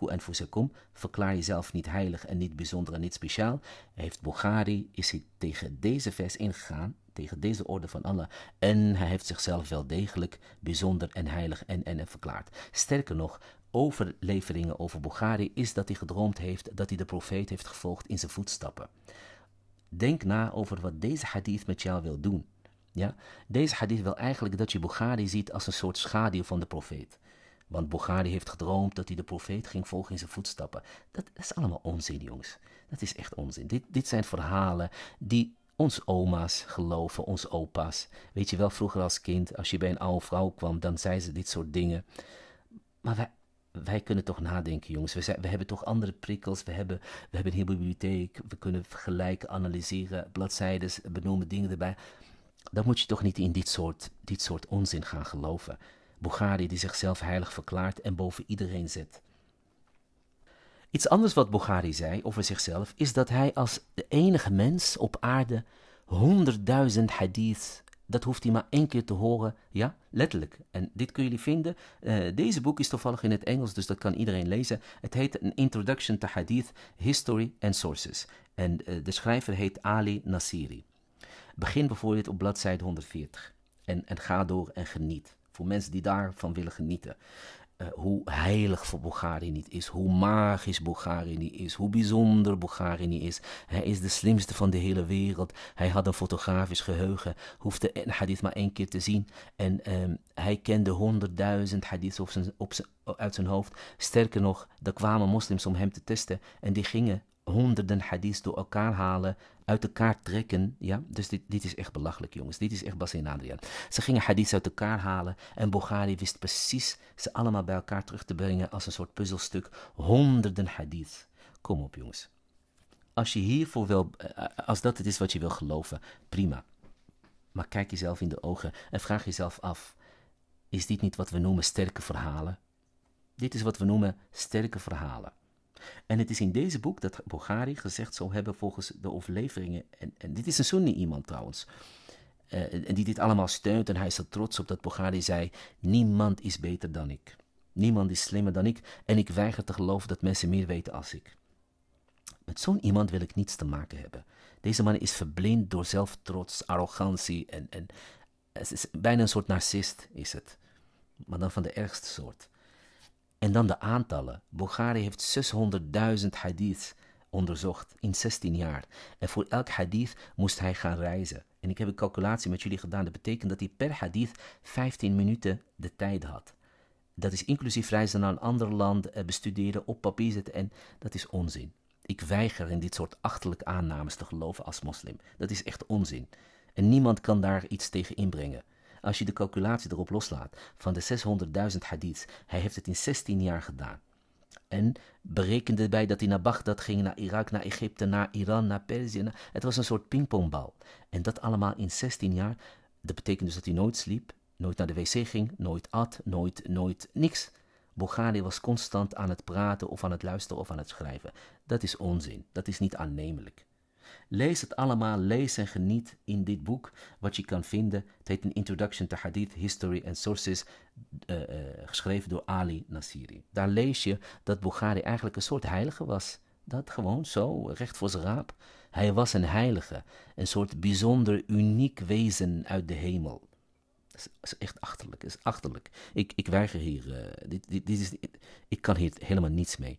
Speaker 1: en verklaar jezelf niet heilig en niet bijzonder en niet speciaal, heeft Bukhari, is hij tegen deze vers ingegaan, tegen deze orde van Allah, en hij heeft zichzelf wel degelijk bijzonder en heilig en, en, verklaard. Sterker nog, overleveringen over Bukhari is dat hij gedroomd heeft dat hij de profeet heeft gevolgd in zijn voetstappen. Denk na over wat deze hadith met jou wil doen. Ja? Deze hadith wil eigenlijk dat je Bukhari ziet als een soort schaduw van de profeet. Want Bukhari heeft gedroomd dat hij de profeet ging volgen in zijn voetstappen. Dat, is allemaal onzin, jongens. Dat is echt onzin. Dit, dit zijn verhalen die ons oma's geloven, ons opa's. Weet je wel, vroeger als kind, als je bij een oude vrouw kwam, dan zei ze dit soort dingen. Maar wij, wij kunnen toch nadenken, jongens. We, zijn, we hebben toch andere prikkels. We hebben, we hebben een hele bibliotheek. We kunnen vergelijken, analyseren, bladzijden, benoemen dingen erbij dan moet je toch niet in dit soort, dit soort onzin gaan geloven. Bukhari die zichzelf heilig verklaart en boven iedereen zet. Iets anders wat Bukhari zei over zichzelf is dat hij als de enige mens op aarde honderdduizend hadith dat hoeft hij maar één keer te horen, ja, letterlijk. En dit kunnen jullie vinden. Eh, deze boek is toevallig in het Engels, dus dat kan iedereen lezen. Het heet An Introduction to Hadith, History and Sources. En eh, de schrijver heet Ali Nasiri. Begin bijvoorbeeld op bladzijde 140 en, en ga door en geniet. Voor mensen die daarvan willen genieten. Eh, hoe heilig voor Bulgarië niet is, hoe magisch Bulgarië niet is, hoe bijzonder Bulgarië niet is. Hij is de slimste van de hele wereld. Hij had een fotografisch geheugen, hoefde een hadith maar één keer te zien. En ehm, hij kende honderdduizend hadiths op zijn, op uit zijn hoofd. Sterker nog, er kwamen moslims om hem te testen en die gingen honderden hadiths door elkaar halen, uit elkaar trekken. Ja? Dus dit, dit is echt belachelijk, jongens. Dit is echt Basin Adriaan. Ze gingen hadiths uit elkaar halen en Boghari wist precies ze allemaal bij elkaar terug te brengen als een soort puzzelstuk. Honderden hadiths. Kom op, jongens. Als je hiervoor wil, eh, als dat het is wat je wil geloven, prima. Maar kijk jezelf in de ogen en vraag jezelf af: is dit niet wat we noemen sterke verhalen? Dit is wat we noemen sterke verhalen. En het is in deze boek dat Boghari gezegd zou hebben volgens de overleveringen. En, en dit is een Sunni iemand trouwens. Eh, en die dit allemaal steunt en hij is er trots op dat Boghari zei: Niemand is beter dan ik. Niemand is slimmer dan ik en ik weiger te geloven dat mensen meer weten als ik. Met zo'n iemand wil ik niets te maken hebben. Deze man is verblind door zelftrots, arrogantie en, en het is bijna een soort narcist is het. Maar dan van de ergste soort. En dan de aantallen. Bukhari heeft 600.000 hadiths onderzocht in 16 jaar. En voor elk hadith moest hij gaan reizen. En ik heb een calculatie met jullie gedaan. Dat betekent dat hij per hadith 15 minuten de tijd had. Dat is inclusief reizen naar een ander land, eh, bestuderen, op papier zetten. En dat is onzin. Ik weiger in dit soort achterlijke aannames te geloven als moslim. Dat is echt onzin. En niemand kan daar iets tegen inbrengen. Als je de calculatie erop loslaat van de 600.000 hadiths, hij heeft het in 16 jaar gedaan. En berekende bij dat hij naar Bagdad ging, naar Irak, naar Egypte, naar Iran, naar Perzië. Het was een soort pingpongbal. En dat allemaal in 16 jaar. Dat betekent dus dat hij nooit sliep, nooit naar de wc ging, nooit at, nooit, nooit niks. Boghari was constant aan het praten of aan het luisteren of aan het schrijven. Dat is onzin. Dat is niet aannemelijk. Lees het allemaal, lees en geniet in dit boek wat je kan vinden. Het heet een Introduction to Hadith, History and Sources, eh, eh, geschreven door Ali Nasiri. Daar lees je dat Bukhari eigenlijk een soort heilige was. Dat gewoon zo, recht voor zijn raap. Hij was een heilige, een soort bijzonder uniek wezen uit de hemel. Dat is echt achterlijk, is achterlijk. Ik, ik weiger hier, eh, dit, dit, dit is, ik kan hier helemaal niets mee.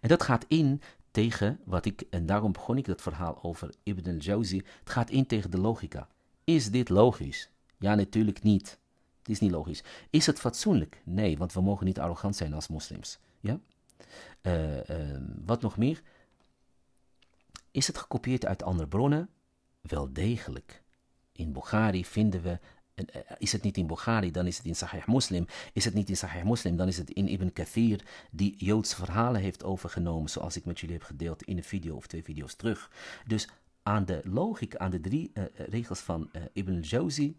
Speaker 1: En dat gaat in tegen wat ik, en daarom begon ik dat verhaal over Ibn al-Jawzi, het gaat in tegen de logica. Is dit logisch? Ja, natuurlijk niet. Het is niet logisch. Is het fatsoenlijk? Nee, want we mogen niet arrogant zijn als moslims. Ja? Eh, ehm, wat nog meer? Is het gekopieerd uit andere bronnen? Wel degelijk. In Bukhari vinden we eh, is het niet in Bukhari, dan is het in Sahih Muslim. Is het niet in Sahih Muslim, dan is het in Ibn Kathir, die Joodse verhalen heeft overgenomen, zoals ik met jullie heb gedeeld in een video of twee video's terug. Dus aan de logica, aan de drie eh, eh, regels van Ibn Jawzi,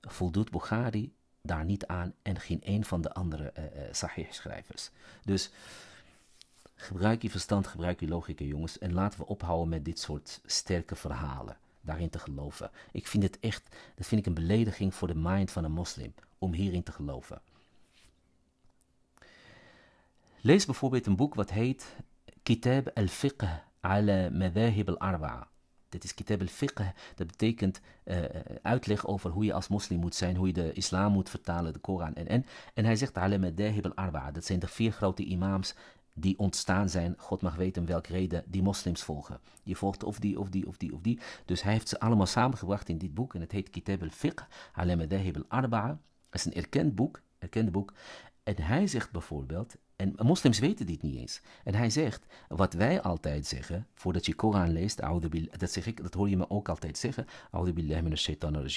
Speaker 1: voldoet Bukhari daar niet aan en geen een van de andere uh, Sahih-schrijvers. Dus gebruik je verstand, gebruik je logica, jongens, en laten we ophouden met dit soort sterke verhalen daarin te geloven. Ik vind het echt, dat vind ik een belediging voor de mind van een moslim om hierin te geloven. Lees bijvoorbeeld een boek wat heet Kitab al-Fiqh ala Madahib al-Arba'a. Dit is Kitab al-Fiqh, dat betekent eh, eh, uitleg over hoe je als moslim moet zijn, hoe je de islam moet vertalen, de Koran en en. En hij zegt ala Madahib al-Arba'a, dat zijn de vier grote imams die ontstaan zijn, God mag weten om welke reden, die moslims volgen. Je volgt of die, of die, of die, of die. Dus hij heeft ze allemaal samengebracht in dit boek. En het heet Kitab al-Fiqh, al-Madahib al-Arba'a. Het is een erkend boek, erkend boek. En hij zegt bijvoorbeeld, en moslims weten dit niet eens. En hij zegt, wat wij altijd zeggen, voordat je Koran leest, dat zeg ik, dat hoor je me ook altijd zeggen, shaitan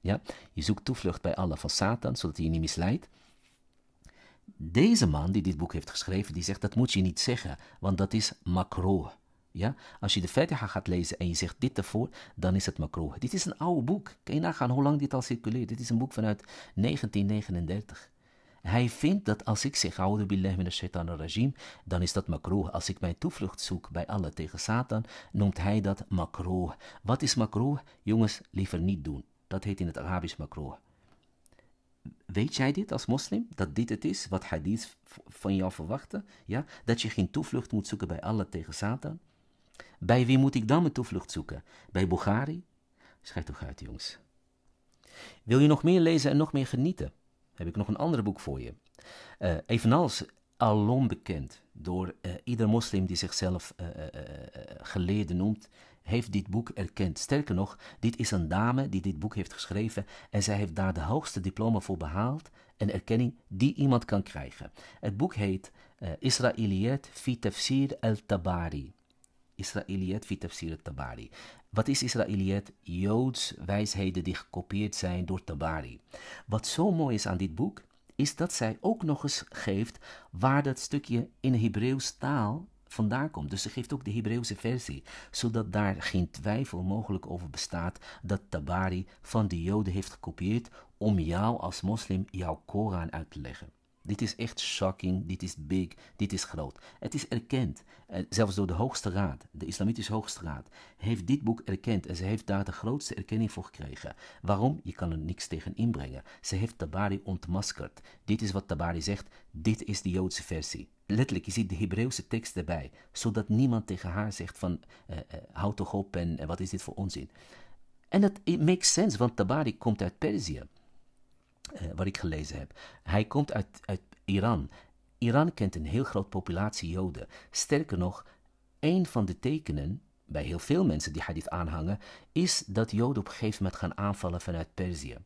Speaker 1: Ja, je zoekt toevlucht bij Allah van Satan, zodat hij je niet misleidt. Deze man die dit boek heeft geschreven, die zegt dat moet je niet zeggen, want dat is macro. Ja? Als je de Fatiha gaat lezen en je zegt dit ervoor, dan is het macro. Dit is een oud boek. Kan je nagaan hoe lang dit al circuleert? Dit is een boek vanuit 1939. Hij vindt dat als ik zeg, oude billah min shaitan regime, dan is dat macro. Als ik mijn toevlucht zoek bij Allah tegen Satan, noemt hij dat macro. Wat is macro, Jongens, liever niet doen. Dat heet in het Arabisch macro weet jij dit als moslim? Dat dit het is wat hadith van jou verwachten? Ja? Dat je geen toevlucht moet zoeken bij Allah tegen Satan? Bij wie moet ik dan mijn toevlucht zoeken? Bij Bukhari? Schrijf toch uit, jongens. Wil je nog meer lezen en nog meer genieten? Heb ik nog een ander boek voor je. Eh, evenals alom bekend door eh, ieder moslim die zichzelf uh, eh, geleerde noemt, heeft dit boek erkend. Sterker nog, dit is een dame die dit boek heeft geschreven en zij heeft daar de hoogste diploma voor behaald en erkenning die iemand kan krijgen. Het boek heet uh, eh, Israëliët fi tafsir el-Tabari. Israëliët fi tafsir el-Tabari. Wat is Israëliët? Joods wijsheden die gekopieerd zijn door Tabari. Wat zo mooi is aan dit boek, is dat zij ook nog eens geeft waar dat stukje in Hebreeuws taal Vandaar komt. Dus ze geeft ook de Hebreeuwse versie, zodat daar geen twijfel mogelijk over bestaat dat Tabari van de Joden heeft gekopieerd om jou als moslim jouw Koran uit te leggen. Dit is echt shocking, dit is big, dit is groot. Het is erkend, eh, zelfs door de Hoogste Raad, de Islamitische Hoogste Raad, heeft dit boek erkend en ze heeft daar de grootste erkenning voor gekregen. Waarom? Je kan er niks tegen inbrengen. Ze heeft Tabari ontmaskerd. Dit is wat Tabari zegt, dit is de Joodse versie. Letterlijk, je ziet de Hebreeuwse tekst erbij, zodat niemand tegen haar zegt van, uh, houd toch op en wat is dit voor onzin. En dat makes sense, want Tabari komt uit Perzië. Eh, wat ik gelezen heb. Hij komt uit, uit Iran. Iran kent een heel groot populatie Joden. Sterker nog, een van de tekenen bij heel veel mensen die hadith aanhangen, is dat Joden op een gegeven moment gaan aanvallen vanuit Perzië.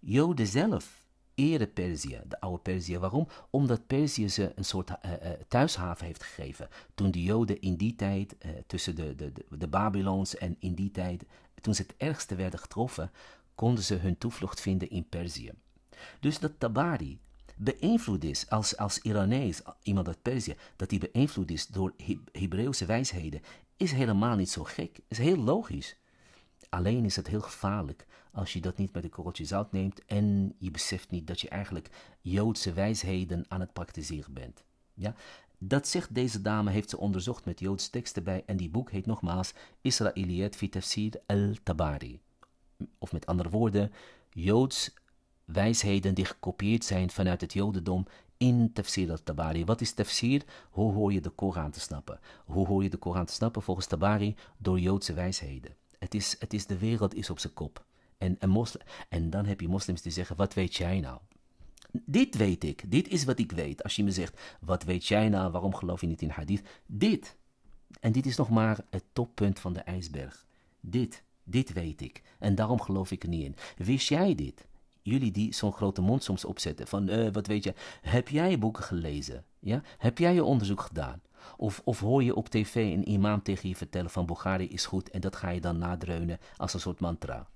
Speaker 1: Joden zelf eren Perzië, de oude Perzië. Waarom? Omdat Perzië ze een soort eh, eh, thuishaven heeft gegeven. Toen de Joden in die tijd, tussen de, de, de, de Babylons en in die tijd, toen ze het ergste werden getroffen, konden ze hun toevlucht vinden in Perzië. Dus dat Tabari beïnvloed is als, als Iranees, iemand uit Perzië, dat hij beïnvloed is door Hebreeuwse wijsheden, is helemaal niet zo gek. Is heel logisch. Alleen is het heel gevaarlijk als je dat niet met een korreltjes zout neemt en je beseft niet dat je eigenlijk Joodse wijsheden aan het praktiseren bent. Ja? Dat zegt deze dame, heeft ze onderzocht met Joodse teksten bij en die boek heet nogmaals Israëliët fi tafsir al-Tabari. Of met andere woorden, Joods wijsheden die gekopieerd zijn vanuit het Jodendom in tafsir al-Tabari. Wat is tafsir? Hoe hoor je de Koran te snappen? Hoe hoor je de Koran te snappen volgens Tabari? Door Joodse wijsheden. Het is, het is de wereld is op zijn kop. En, en, moslim, en dan heb je moslims die zeggen, wat weet jij nou? Dit weet ik, dit is wat ik weet. Als je me zegt, wat weet jij nou, waarom geloof je niet in hadith? Dit. En dit is nog maar het toppunt van de ijsberg. Dit, dit weet ik. En daarom geloof ik er niet in. Wist jij dit? jullie die zo'n grote mond soms opzetten. Van, uh, wat weet je, heb jij boeken gelezen? Ja? Heb jij je onderzoek gedaan? Of, of hoor je op tv een imam tegen je vertellen van Bulgarië is goed en dat ga je dan nadreunen als een soort mantra.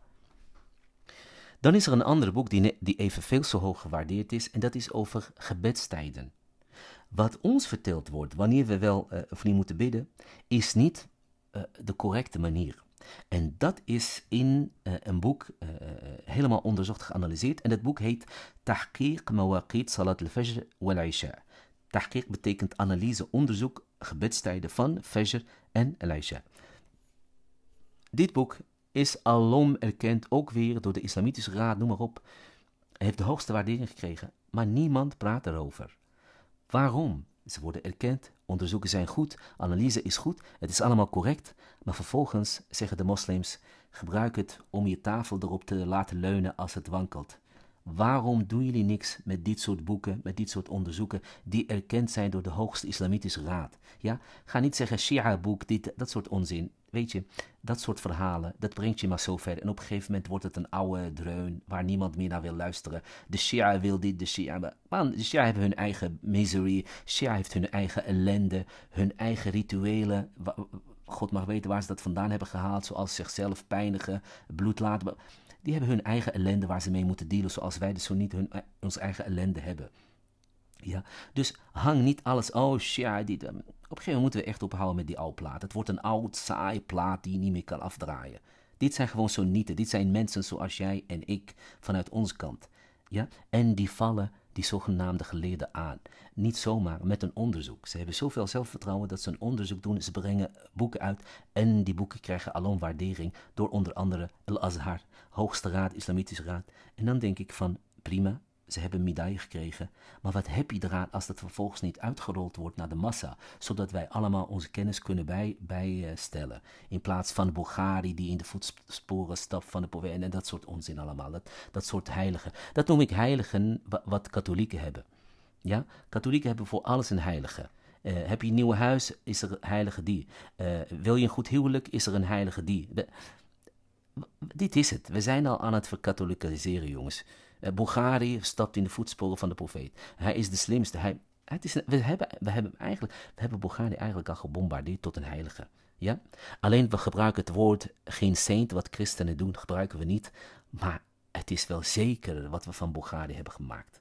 Speaker 1: Dan is er een ander boek die, die evenveel zo hoog gewaardeerd is en dat is over gebedstijden. Wat ons verteld wordt wanneer we wel uh, of niet moeten bidden, is niet eh, de correcte manier. En dat is in eh, een boek eh, eh, helemaal onderzocht geanalyseerd. En dat boek heet Tahqiq Mawaqit Salat al-Fajr wal-Isha. Tahqiq betekent analyse, onderzoek, gebedstijden van Fajr en al-Isha. Dit boek is alom erkend, ook weer door de Islamitische Raad, noem maar op. Heeft de hoogste waardering gekregen, maar niemand praat erover. Waarom? Ze worden erkend Onderzoeken zijn goed, analyse is goed, het is allemaal correct, maar vervolgens zeggen de moslims: gebruik het om je tafel erop te laten leunen als het wankelt. Waarom doen jullie niks met dit soort boeken, met dit soort onderzoeken, die erkend zijn door de hoogste islamitische raad? Ja, ga niet zeggen Shia-boek, dat soort onzin weet je, dat soort verhalen, dat brengt je maar zo ver. En op een gegeven moment wordt het een oude dreun waar niemand meer naar wil luisteren. De Shia wil dit, de Shia... Man, de Shia hebben hun eigen misery, Shia heeft hun eigen ellende, hun eigen rituelen. God mag weten waar ze dat vandaan hebben gehaald, zoals zichzelf pijnigen, bloed laten... Die hebben hun eigen ellende waar ze mee moeten dealen, zoals wij dus zo niet hun, ons eigen ellende hebben. Ja, dus hang niet alles, oh Shia, die. Op een gegeven moment moeten we echt ophouden met die oude plaat. Het wordt een oud, saai plaat die je niet meer kan afdraaien. Dit zijn gewoon zo nieten. Dit zijn mensen zoals jij en ik vanuit onze kant. Ja? En die vallen die zogenaamde geleerden aan. Niet zomaar met een onderzoek. Ze hebben zoveel zelfvertrouwen dat ze een onderzoek doen. Ze brengen boeken uit en die boeken krijgen alom waardering door onder andere El Azhar, Hoogste Raad, Islamitische Raad. En dan denk ik van prima, ze hebben medaille gekregen, maar wat heb je eraan als dat vervolgens niet uitgerold wordt naar de massa, zodat wij allemaal onze kennis kunnen bij, bijstellen, in plaats van Bulgari die in de voetsporen stapt van de poëen en dat soort onzin allemaal, dat, dat soort heiligen. Dat noem ik heiligen wat katholieken hebben. Ja? Katholieken hebben voor alles een heilige. Eh, heb je een nieuw huis, is er een heilige die. Eh, wil je een goed huwelijk, is er een heilige die. dit is het. We zijn al aan het verkatholicaliseren, jongens. Eh, Bulgari stapt in de voetsporen van de profeet. Hij is de slimste. Hij, het is, we, hebben, we, hebben eigenlijk, we hebben Bulgari eigenlijk al gebombardeerd tot een heilige. Ja? Alleen we gebruiken het woord geen saint, wat christenen doen, gebruiken we niet. Maar het is wel zeker wat we van Bulgari hebben gemaakt.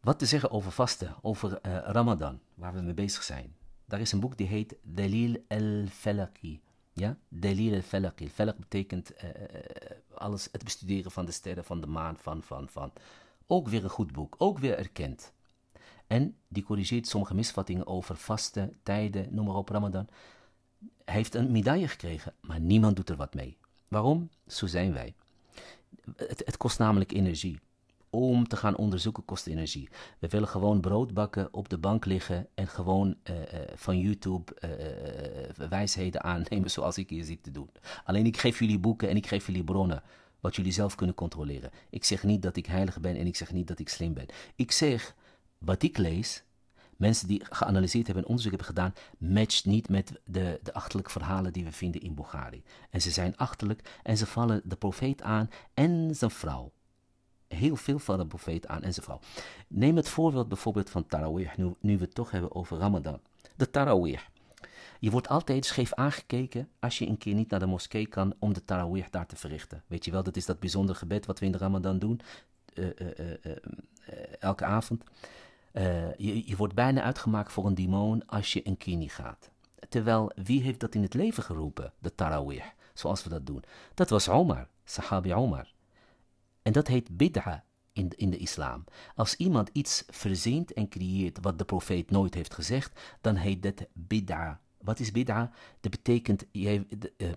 Speaker 1: Wat te zeggen over vasten, over eh, Ramadan, waar we mee bezig zijn. Daar is een boek die heet Dalil el-Falaki. Ja? delire al-Falak. Falak betekent eh, eh, alles, het bestuderen van de sterren, van de maan, van, van, van. Ook weer een goed boek, ook weer erkend. En die corrigeert sommige misvattingen over vasten, tijden, noem maar op, Ramadan. Hij heeft een medaille gekregen, maar niemand doet er wat mee. Waarom? Zo zijn wij. het kost namelijk energie om te gaan onderzoeken kost energie. We willen gewoon brood bakken, op de bank liggen en gewoon eh, eh, van YouTube uh, wijsheden aannemen zoals ik hier zit te doen. Alleen ik geef jullie boeken en ik geef jullie bronnen. Wat jullie zelf kunnen controleren. Ik zeg niet dat ik heilig ben en ik zeg niet dat ik slim ben. Ik zeg wat ik lees, mensen die geanalyseerd hebben en onderzoek hebben gedaan, matcht niet met de, de achterlijke verhalen die we vinden in Bokhari. En ze zijn achterlijk en ze vallen de profeet aan en zijn vrouw heel veel van de profeet aan en zijn vrouw. Neem het voorbeeld bijvoorbeeld van Tarawih, nu, we het toch hebben over Ramadan. De Tarawih. Je wordt altijd scheef aangekeken als je een keer niet naar de moskee kan om de Tarawih daar te verrichten. Weet je wel, dat is dat bijzondere gebed wat we in de Ramadan doen, eh, eh, eh, elke avond. Je, je, wordt bijna uitgemaakt voor een demon als je een keer niet gaat. Terwijl, wie heeft dat in het leven geroepen, de Tarawih, zoals we dat doen? Dat was Omar, Sahabi Omar. En dat heet bid'a in, in de islam. Als iemand iets verzint en creëert wat de profeet nooit heeft gezegd, dan heet dat bid'a. Wat is bid'a? Dat betekent, jij, eh, eh,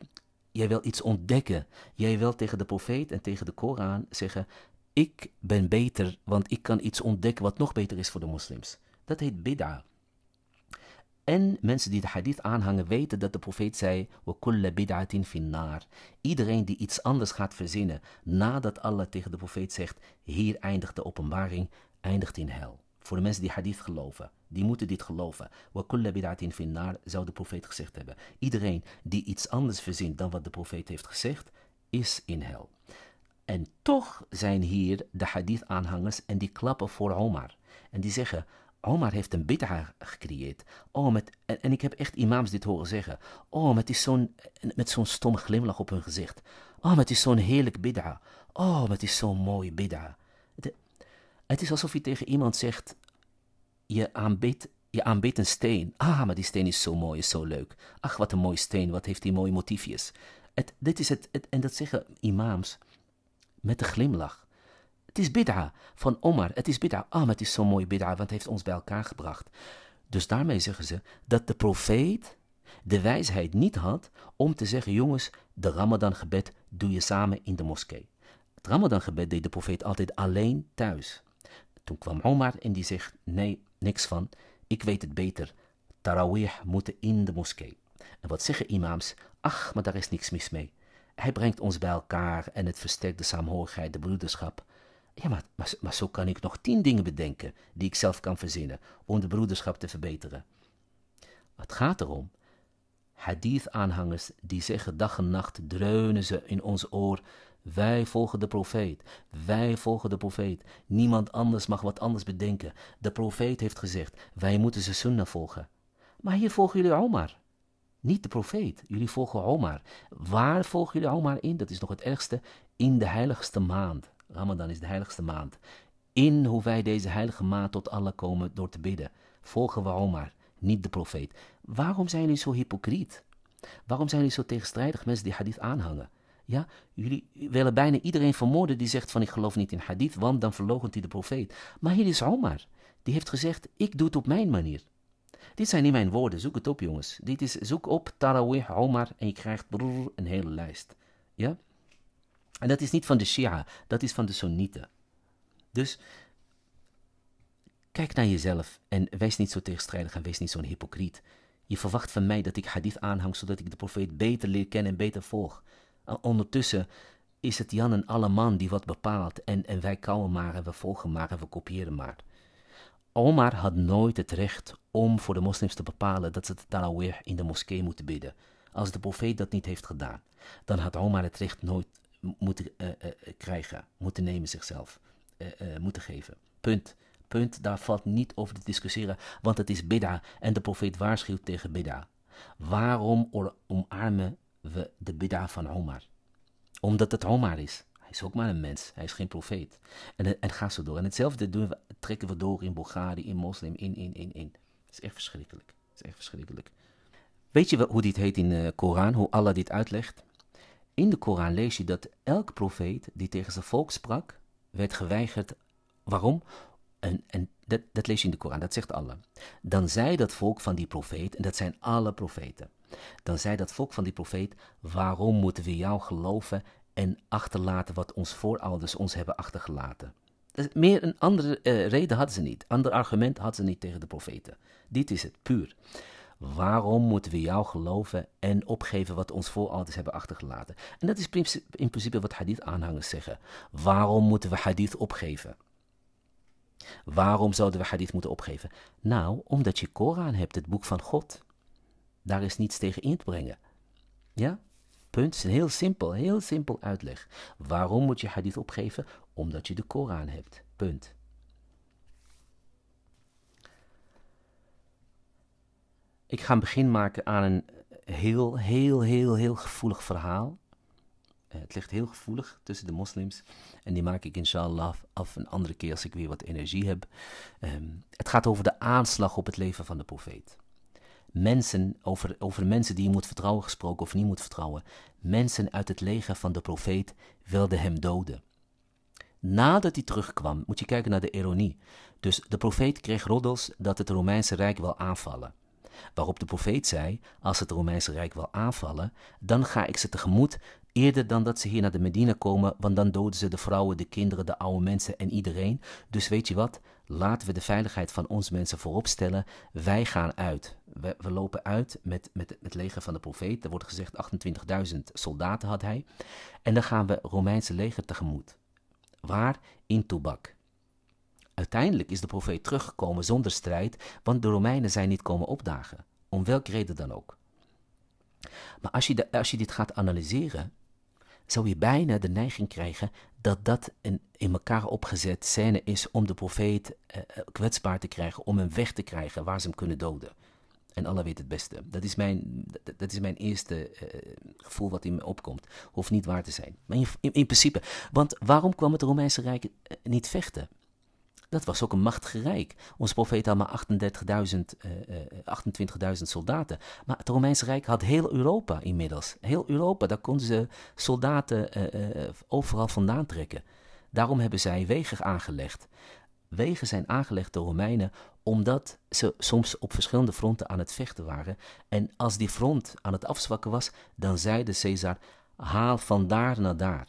Speaker 1: jij wil iets ontdekken. Jij wil tegen de profeet en tegen de Koran zeggen, ik ben beter, want ik kan iets ontdekken wat nog beter is voor de moslims. Dat heet bid'a. En mensen die de hadith aanhangen weten dat de profeet zei: wa bid'atin Iedereen die iets anders gaat verzinnen nadat Allah tegen de profeet zegt: Hier eindigt de openbaring, eindigt in hel. Voor de mensen die hadith geloven, die moeten dit geloven. Wa kulla bid'atin nar," zou de profeet gezegd hebben. Iedereen die iets anders verzint dan wat de profeet heeft gezegd, is in hel. En toch zijn hier de hadith-aanhangers en die klappen voor Omar. En die zeggen: Omar heeft een bid'a gecreëerd. Oh, met, en, ik heb echt imams dit horen zeggen. Oh, met is zo'n, met zo'n stom glimlach op hun gezicht. Oh, het is zo'n heerlijk bid'a. Oh, het is zo'n mooi bid'a. Het, is alsof je tegen iemand zegt, je aanbidt je aanbid een steen. Ah, maar die steen is zo mooi, zo leuk. Ach, wat een mooie steen, wat heeft die mooie motiefjes. Het, dit is het, en dat zeggen imams met een glimlach. Het is bid'a van Omar. Het is bid'a. Ah, maar het is zo'n mooi bid'a, want het heeft ons bij elkaar gebracht. Dus daarmee zeggen ze dat de profeet de wijsheid niet had om te zeggen: jongens, de Ramadan-gebed doe je samen in de moskee. Het Ramadan-gebed deed de profeet altijd alleen thuis. Toen kwam Omar en die zegt: nee, niks van. Ik weet het beter. Tarawih moeten in de moskee. En wat zeggen imams? Ach, maar daar is niks mis mee. Hij brengt ons bij elkaar en het versterkt de saamhorigheid, de broederschap. Ja, maar, maar, zo kan ik nog tien dingen bedenken die ik zelf kan verzinnen om de broederschap te verbeteren. Het gaat erom, hadith-aanhangers die zeggen dag en nacht dreunen ze in ons oor, wij volgen de profeet, wij volgen de profeet, niemand anders mag wat anders bedenken. De profeet heeft gezegd, wij moeten zijn sunna volgen. Maar hier volgen jullie Omar. Niet de profeet. Jullie volgen Omar. Waar volgen jullie Omar in? Dat is nog het ergste. In de heiligste maand. Ramadan is de heiligste maand. In hoe wij deze heilige maand tot Allah komen door te bidden. Volgen we Omar, niet de profeet. Waarom zijn jullie zo hypocriet? Waarom zijn jullie zo tegenstrijdig mensen die hadith aanhangen? Ja, jullie willen bijna iedereen vermoorden die zegt van ik geloof niet in hadith, want dan verlogent hij de profeet. Maar hier is Omar. Die heeft gezegd, ik doe het op mijn manier. Dit zijn niet mijn woorden, zoek het op jongens. Dit is, zoek op Tarawih Omar en je krijgt een hele lijst. Ja? En dat is niet van de Shia, dat is van de Sunnieten. Dus kijk naar jezelf en wees niet zo tegenstrijdig en wees niet zo'n hypocriet. Je verwacht van mij dat ik hadith aanhang zodat ik de profeet beter leer kennen en beter volg. ondertussen is het Jan en alle man die wat bepaalt en, en wij kouwen maar en we volgen maar en we kopiëren maar. Omar had nooit het recht om voor de moslims te bepalen dat ze de in de moskee moeten bidden. Als de profeet dat niet heeft gedaan, dan had Omar het recht nooit moeten eh, eh, eh, krijgen, moeten nemen zichzelf, moeten geven. Punt. Punt, daar valt niet over te discussiëren, want het is bidda en de profeet waarschuwt tegen bidda. Waarom omarmen we de bidda van Omar? Omdat het Omar is. Hij is ook maar een mens, hij is geen profeet. En, en ga zo door. En hetzelfde doen we, trekken we door in Bulgarië, in moslim, in, in, in, in. Het is echt verschrikkelijk. Het is echt verschrikkelijk. Weet je wel hoe dit heet in de Koran, hoe Allah dit uitlegt? In de Koran lees je dat elk profeet die tegen zijn volk sprak, werd geweigerd. Waarom? En, en dat, dat, lees je in de Koran, dat zegt Allah. Dan zei dat volk van die profeet, en dat zijn alle profeten, dan zei dat volk van die profeet, waarom moeten we jou geloven en achterlaten wat ons voorouders ons hebben achtergelaten? meer een andere eh, reden hadden ze niet, ander argument hadden ze niet tegen de profeten. Dit is het, puur. Waarom moeten we jou geloven en opgeven wat ons voorouders hebben achtergelaten? En dat is in principe wat hadith-aanhangers zeggen. Waarom moeten we hadith opgeven? Waarom zouden we hadith moeten opgeven? Nou, omdat je Koran hebt, het boek van God. Daar is niets tegen in te brengen. Ja? Punt. Is een heel simpel, heel simpel uitleg. Waarom moet je hadith opgeven? Omdat je de Koran hebt. Punt. ik ga een begin maken aan een heel, heel, heel, heel gevoelig verhaal. Eh, het ligt heel gevoelig tussen de moslims. En die maak ik inshallah af een andere keer als ik weer wat energie heb. Ehm, het gaat over de aanslag op het leven van de profeet. Mensen, over, over mensen die je moet vertrouwen gesproken of niet moet vertrouwen. Mensen uit het leger van de profeet wilden hem doden. Nadat hij terugkwam, moet je kijken naar de ironie. Dus de profeet kreeg roddels dat het Romeinse Rijk wil aanvallen waarop de profeet zei: Als het Romeinse Rijk wil aanvallen, dan ga ik ze tegemoet eerder dan dat ze hier naar de Medina komen, want dan doden ze de vrouwen, de kinderen, de oude mensen en iedereen. Dus weet je wat? Laten we de veiligheid van ons mensen voorop stellen. Wij gaan uit. We, lopen uit met, met, met het leger van de profeet. Er wordt gezegd 28.000 soldaten had hij. En dan gaan we Romeinse leger tegemoet. Waar? In Tobak. Uiteindelijk is de profeet teruggekomen zonder strijd, want de Romeinen zijn niet komen opdagen, om welke reden dan ook. Maar als je, als je dit gaat analyseren, zou je bijna de neiging krijgen dat dat een in elkaar opgezet scène is om de profeet eh, eh, kwetsbaar te krijgen, om hem weg te krijgen waar ze hem kunnen doden. En Allah weet het beste. Dat is mijn, dat is mijn eerste eh, gevoel wat in me opkomt. Hoeft niet waar te zijn. Maar in, in principe, want waarom kwam het Romeinse Rijk niet vechten? dat was ook een machtig rijk. Onze profeet had maar 38.000, 28.000 eh, eh, soldaten. Maar het Romeinse Rijk had heel Europa inmiddels. Heel Europa, daar konden ze soldaten eh, overal vandaan trekken. Daarom hebben zij wegen aangelegd. Wegen zijn aangelegd door Romeinen omdat ze soms op verschillende fronten aan het vechten waren. En als die front aan het afzwakken was, dan zeide Caesar: haal van daar naar daar.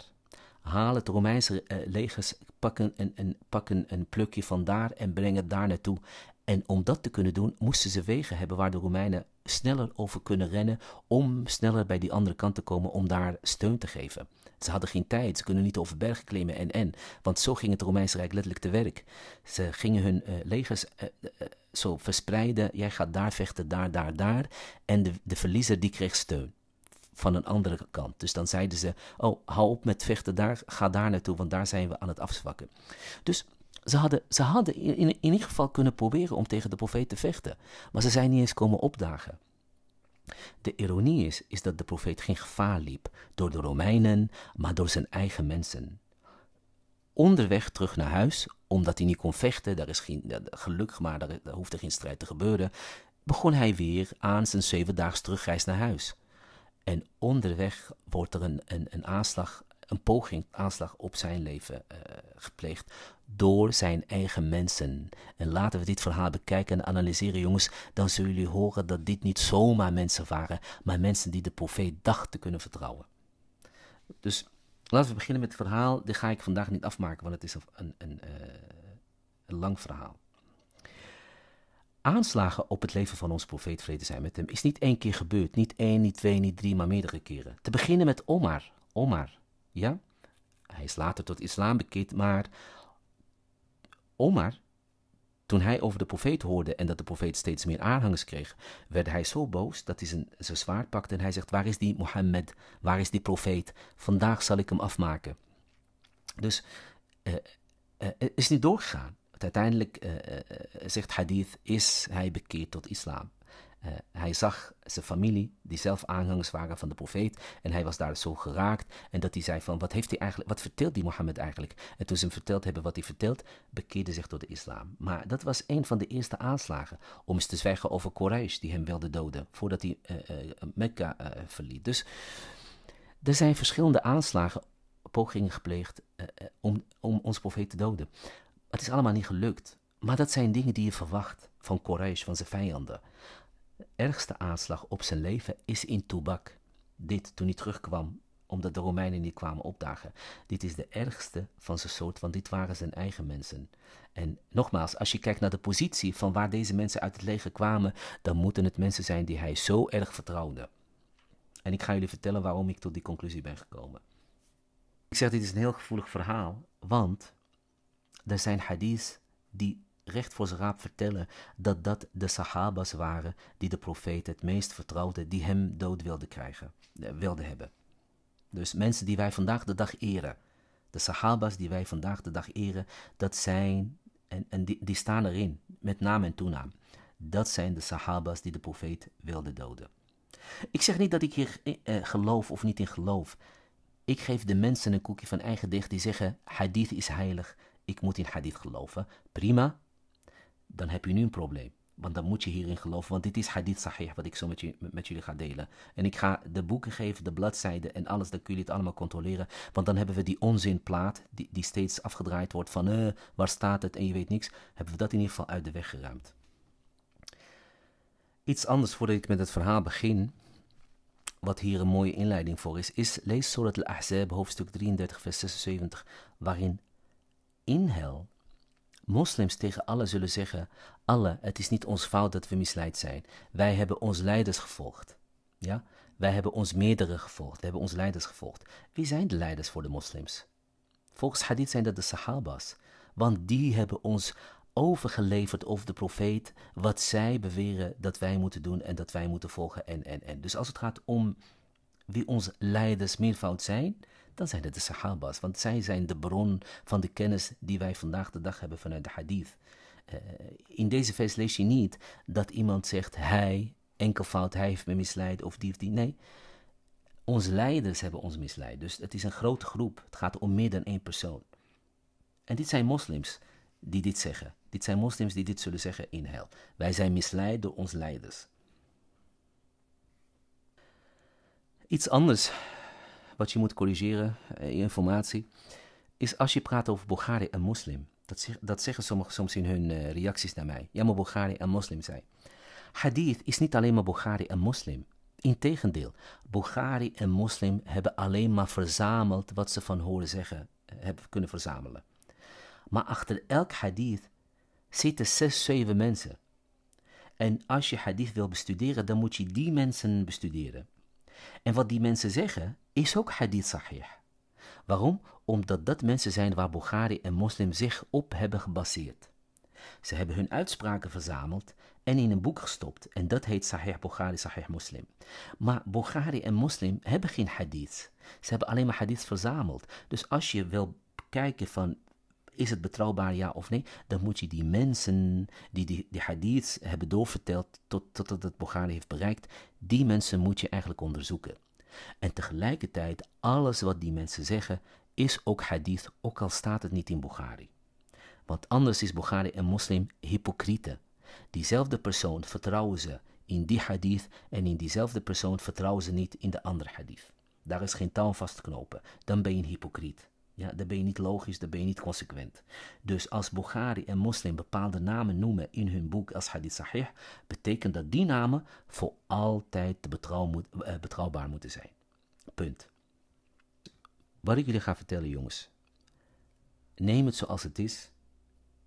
Speaker 1: Haal het Romeinse legers pak een, een, plukje van daar en breng het daar naartoe. En om dat te kunnen doen, moesten ze wegen hebben waar de Romeinen sneller over kunnen rennen om sneller bij die andere kant te komen om daar steun te geven. Ze hadden geen tijd, ze kunnen niet over bergen klimmen en en, want zo ging het Romeinse Rijk letterlijk te werk. Ze gingen hun eh, legers eh, eh, zo verspreiden, jij gaat daar vechten, daar, daar, daar, en de, de verliezer die kreeg steun van een andere kant. Dus dan zeiden ze: Oh, hou op met vechten daar, ga daar naartoe, want daar zijn we aan het afzwakken. Dus ze hadden, ze hadden in, in, ieder geval kunnen proberen om tegen de profeet te vechten, maar ze zijn niet eens komen opdagen. De ironie is, is dat de profeet geen gevaar liep door de Romeinen, maar door zijn eigen mensen. Onderweg terug naar huis, omdat hij niet kon vechten, daar is geen, gelukkig maar, daar, daar hoefde geen strijd te gebeuren, begon hij weer aan zijn zevendaags terugreis naar huis. En onderweg wordt er een, een, aanslag, een poging, aanslag op zijn leven eh, gepleegd door zijn eigen mensen. En laten we dit verhaal bekijken en analyseren, jongens. Dan zullen jullie horen dat dit niet zomaar mensen waren, maar mensen die de profeet dacht te kunnen vertrouwen. Dus laten we beginnen met het verhaal. Dit ga ik vandaag niet afmaken, want het is een, een, een, eh, een lang verhaal. Aanslagen op het leven van onze profeet vrede zijn met hem is niet één keer gebeurd. Niet één, niet twee, niet drie, maar meerdere keren. Te beginnen met Omar. Omar, ja? Hij is later tot islam bekeerd, maar Omar, toen hij over de profeet hoorde en dat de profeet steeds meer aanhangers kreeg, werd hij zo boos dat hij zijn, zijn zwaard pakte en hij zegt, waar is die Mohammed? Waar is die profeet? Vandaag zal ik hem afmaken. Dus uh, is niet doorgegaan uiteindelijk eh, eh, eh, zegt hadith, is hij bekeerd tot islam. hij zag zijn familie, die zelf aanhangers waren van de profeet, en hij was daar zo geraakt. En dat hij zei van, wat, heeft hij eigenlijk, wat vertelt die Mohammed eigenlijk? En toen ze hem verteld hebben wat hij vertelt, bekeerde zich tot de islam. Maar dat was een van de eerste aanslagen, om eens te zwijgen over Quraysh, die hem wilde doden, voordat hij Mekka verliet. Dus er zijn verschillende aanslagen, pogingen gepleegd om, om ons profeet te doden. Het is allemaal niet gelukt. Maar dat zijn dingen die je verwacht van Quraysh, van zijn vijanden. De ergste aanslag op zijn leven is in Tobak. Dit toen hij terugkwam, omdat de Romeinen niet kwamen opdagen. Dit is de ergste van zijn soort, want dit waren zijn eigen mensen. En nogmaals, als je kijkt naar de positie van waar deze mensen uit het leger kwamen, dan moeten het mensen zijn die hij zo erg vertrouwde. En ik ga jullie vertellen waarom ik tot die conclusie ben gekomen. Ik zeg, dit is een heel gevoelig verhaal, want er zijn Hadith die recht voor zijn raap vertellen dat dat de sahabas waren die de profeet het meest vertrouwden, die hem dood wilden krijgen, eh, wilden hebben. Dus mensen die wij vandaag de dag eren, de sahabas die wij vandaag de dag eren, dat zijn, en, en die, die staan erin, met naam en toenaam. Dat zijn de sahabas die de profeet wilde doden. Ik zeg niet dat ik hier eh, eh geloof of niet in geloof. Ik geef de mensen een koekje van eigen dicht die zeggen: hadith is heilig ik moet in hadith geloven. Prima, dan heb je nu een probleem. Want dan moet je hierin geloven, want dit is hadith sahih, wat ik zo met, je, met jullie ga delen. En ik ga de boeken geven, de bladzijden en alles, dat jullie het allemaal controleren. Want dan hebben we die onzinplaat, die, die steeds afgedraaid wordt van, uh, waar staat het en je weet niks. Hebben we dat in ieder geval uit de weg geruimd. Iets anders voordat ik met het verhaal begin, wat hier een mooie inleiding voor is, is lees Surat al-Ahzab, hoofdstuk 33, vers 76, waarin in hel moslims tegen Allah zullen zeggen: Allah, het is niet ons fout dat we misleid zijn. Wij hebben ons leiders gevolgd. Ja? Wij hebben ons meerdere gevolgd. We hebben ons leiders gevolgd. Wie zijn de leiders voor de moslims? Volgens hadith zijn dat de Sahabas. Want die hebben ons overgeleverd over de profeet wat zij beweren dat wij moeten doen en dat wij moeten volgen en en en. Dus als het gaat om wie onze leiders meervoud zijn, dan zijn het de Sahabas, want zij zijn de bron van de kennis die wij vandaag de dag hebben vanuit de hadith. Eh, in deze vers lees je niet dat iemand zegt hij, fout hij heeft me misleid of die of die. Nee, onze leiders hebben ons misleid. Dus het is een grote groep. Het gaat om meer dan één persoon. En dit zijn moslims die dit zeggen. Dit zijn moslims die dit zullen zeggen in hel. Wij zijn misleid door onze leiders. Iets anders wat je moet corrigeren, uh, informatie, is als je praat over Bulgarië en moslim. Dat, zeg, dat zeggen sommigen soms in hun eh, reacties naar mij. Ja, maar Bulgari en moslim zijn. Hadith is niet alleen maar Bulgari en moslim. Integendeel, Bulgari en moslim hebben alleen maar verzameld wat ze van horen zeggen eh, hebben kunnen verzamelen. Maar achter elk hadith zitten zes, zeven mensen. En als je hadith wil bestuderen, dan moet je die mensen bestuderen. En wat die mensen zeggen, is ook hadith sahih. Waarom? Omdat dat mensen zijn waar Bukhari en moslim zich op hebben gebaseerd. Ze hebben hun uitspraken verzameld en in een boek gestopt. En dat heet Sahih Bukhari, Sahih Muslim. Maar Bukhari en Moslim hebben geen hadith. Ze hebben alleen maar hadith verzameld. Dus als je wil kijken van is het betrouwbaar, ja of nee? Dan moet je die mensen die die, die hadiths hebben doorverteld tot, totdat het Bukhari heeft bereikt, die mensen moet je eigenlijk onderzoeken. En tegelijkertijd, alles wat die mensen zeggen, is ook hadith, ook al staat het niet in Bukhari. Want anders is Bukhari een moslim hypocriete. Diezelfde persoon vertrouwen ze in die hadith en in diezelfde persoon vertrouwen ze niet in de andere hadith. Daar is geen touw vastknopen. Dan ben je een hypocriet. Ja, dan ben je niet logisch, dan ben je niet consequent. Dus als Bukhari en moslim bepaalde namen noemen in hun boek als hadith sahih, betekent dat die namen voor altijd eh, betrouwbaar moeten zijn. Punt. Wat ik jullie ga vertellen, jongens. Neem het zoals het is.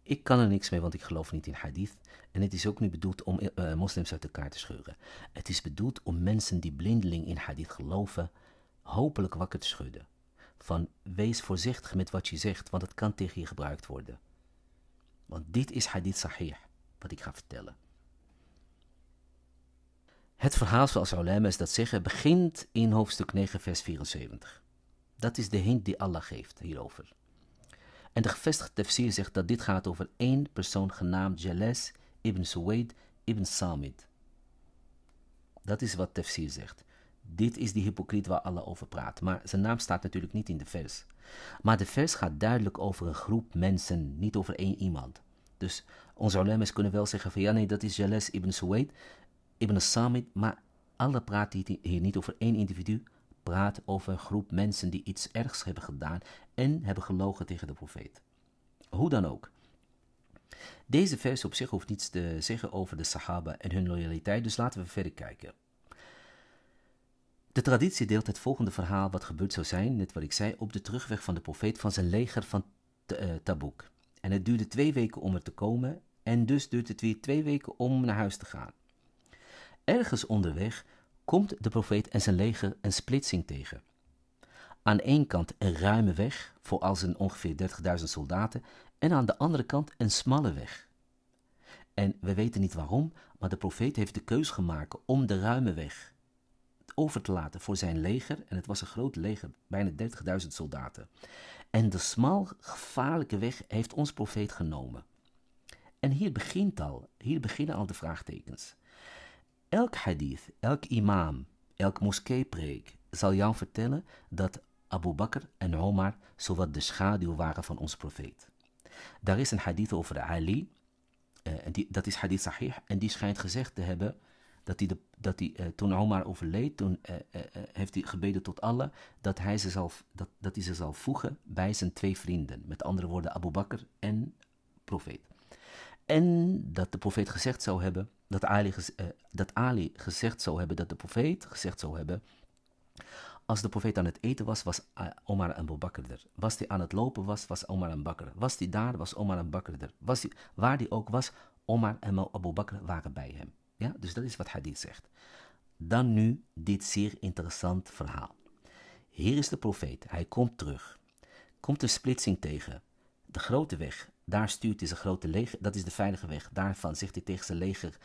Speaker 1: Ik kan er niks mee, want ik geloof niet in hadith. En het is ook niet bedoeld om eh, eh, moslims uit elkaar te scheuren. Het is bedoeld om mensen die blindeling in hadith geloven, hopelijk wakker te schudden van wees voorzichtig met wat je zegt, want het kan tegen je gebruikt worden. Want dit is hadith sahih, wat ik ga vertellen. Het verhaal zoals is dat zeggen begint in hoofdstuk 9 vers 74. Dat is de hint die Allah geeft hierover. En de gevestigde tafsir zegt dat dit gaat over één persoon genaamd Jales ibn Suwaid ibn Samid. Dat is wat tafsir zegt. Dit is die hypocriet waar Allah over praat. Maar zijn naam staat natuurlijk niet in de vers. Maar de vers gaat duidelijk over een groep mensen, niet over één iemand. Dus onze ulama's kunnen wel zeggen van ja nee, dat is Jales ibn Suwaid, ibn Samit. Maar Allah praat hier niet over één individu, praat over een groep mensen die iets ergs hebben gedaan en hebben gelogen tegen de profeet. Hoe dan ook. Deze vers op zich hoeft niets te zeggen over de Sahaba en hun loyaliteit, dus laten we verder kijken. De traditie deelt het volgende verhaal wat gebeurd zou zijn, net wat ik zei, op de terugweg van de profeet van zijn leger van eh, Tabuk. En het duurde twee weken om er te komen en dus duurt het weer twee weken om naar huis te gaan. Ergens onderweg komt de profeet en zijn leger een splitsing tegen. Aan één kant een ruime weg voor al zijn ongeveer 30.000 soldaten en aan de andere kant een smalle weg. En we weten niet waarom, maar de profeet heeft de keus gemaakt om de ruime weg over te laten voor zijn leger. En het was een groot leger, bijna 30.000 soldaten. En de smal, gevaarlijke weg heeft ons profeet genomen. En hier begint al, hier beginnen al de vraagtekens. Elk hadith, elk imam, elk moskeepreek zal jou vertellen dat Abu Bakr en Omar zowat de schaduw waren van ons profeet. Daar is een hadith over Ali, uh, dat is hadith sahih, en die schijnt gezegd te hebben dat hij, dat hij eh, toen Omar overleed, toen eh, eh, heeft hij gebeden tot Allah dat hij, ze zal, dat, dat hij ze zal voegen bij zijn twee vrienden. Met andere woorden, Abu Bakr en profeet. En dat de profeet gezegd zou hebben, dat Ali, dat Ali gezegd zou hebben, dat de profeet gezegd zou hebben, als de profeet aan het eten was, was Omar en Abu Bakr er. Was hij aan het lopen was, was Omar en Bakr. Was hij daar, was Omar en Bakr er. Was hij, waar hij ook was, Omar en Abu Bakr waren bij hem. Ja, dus dat is wat hadith zegt. Dan nu dit zeer interessant verhaal. Hier is de profeet, hij komt terug. Komt de splitsing tegen. De grote weg, daar stuurt hij zijn grote leger, dat is de veilige weg. Daarvan zegt hij tegen zijn leger,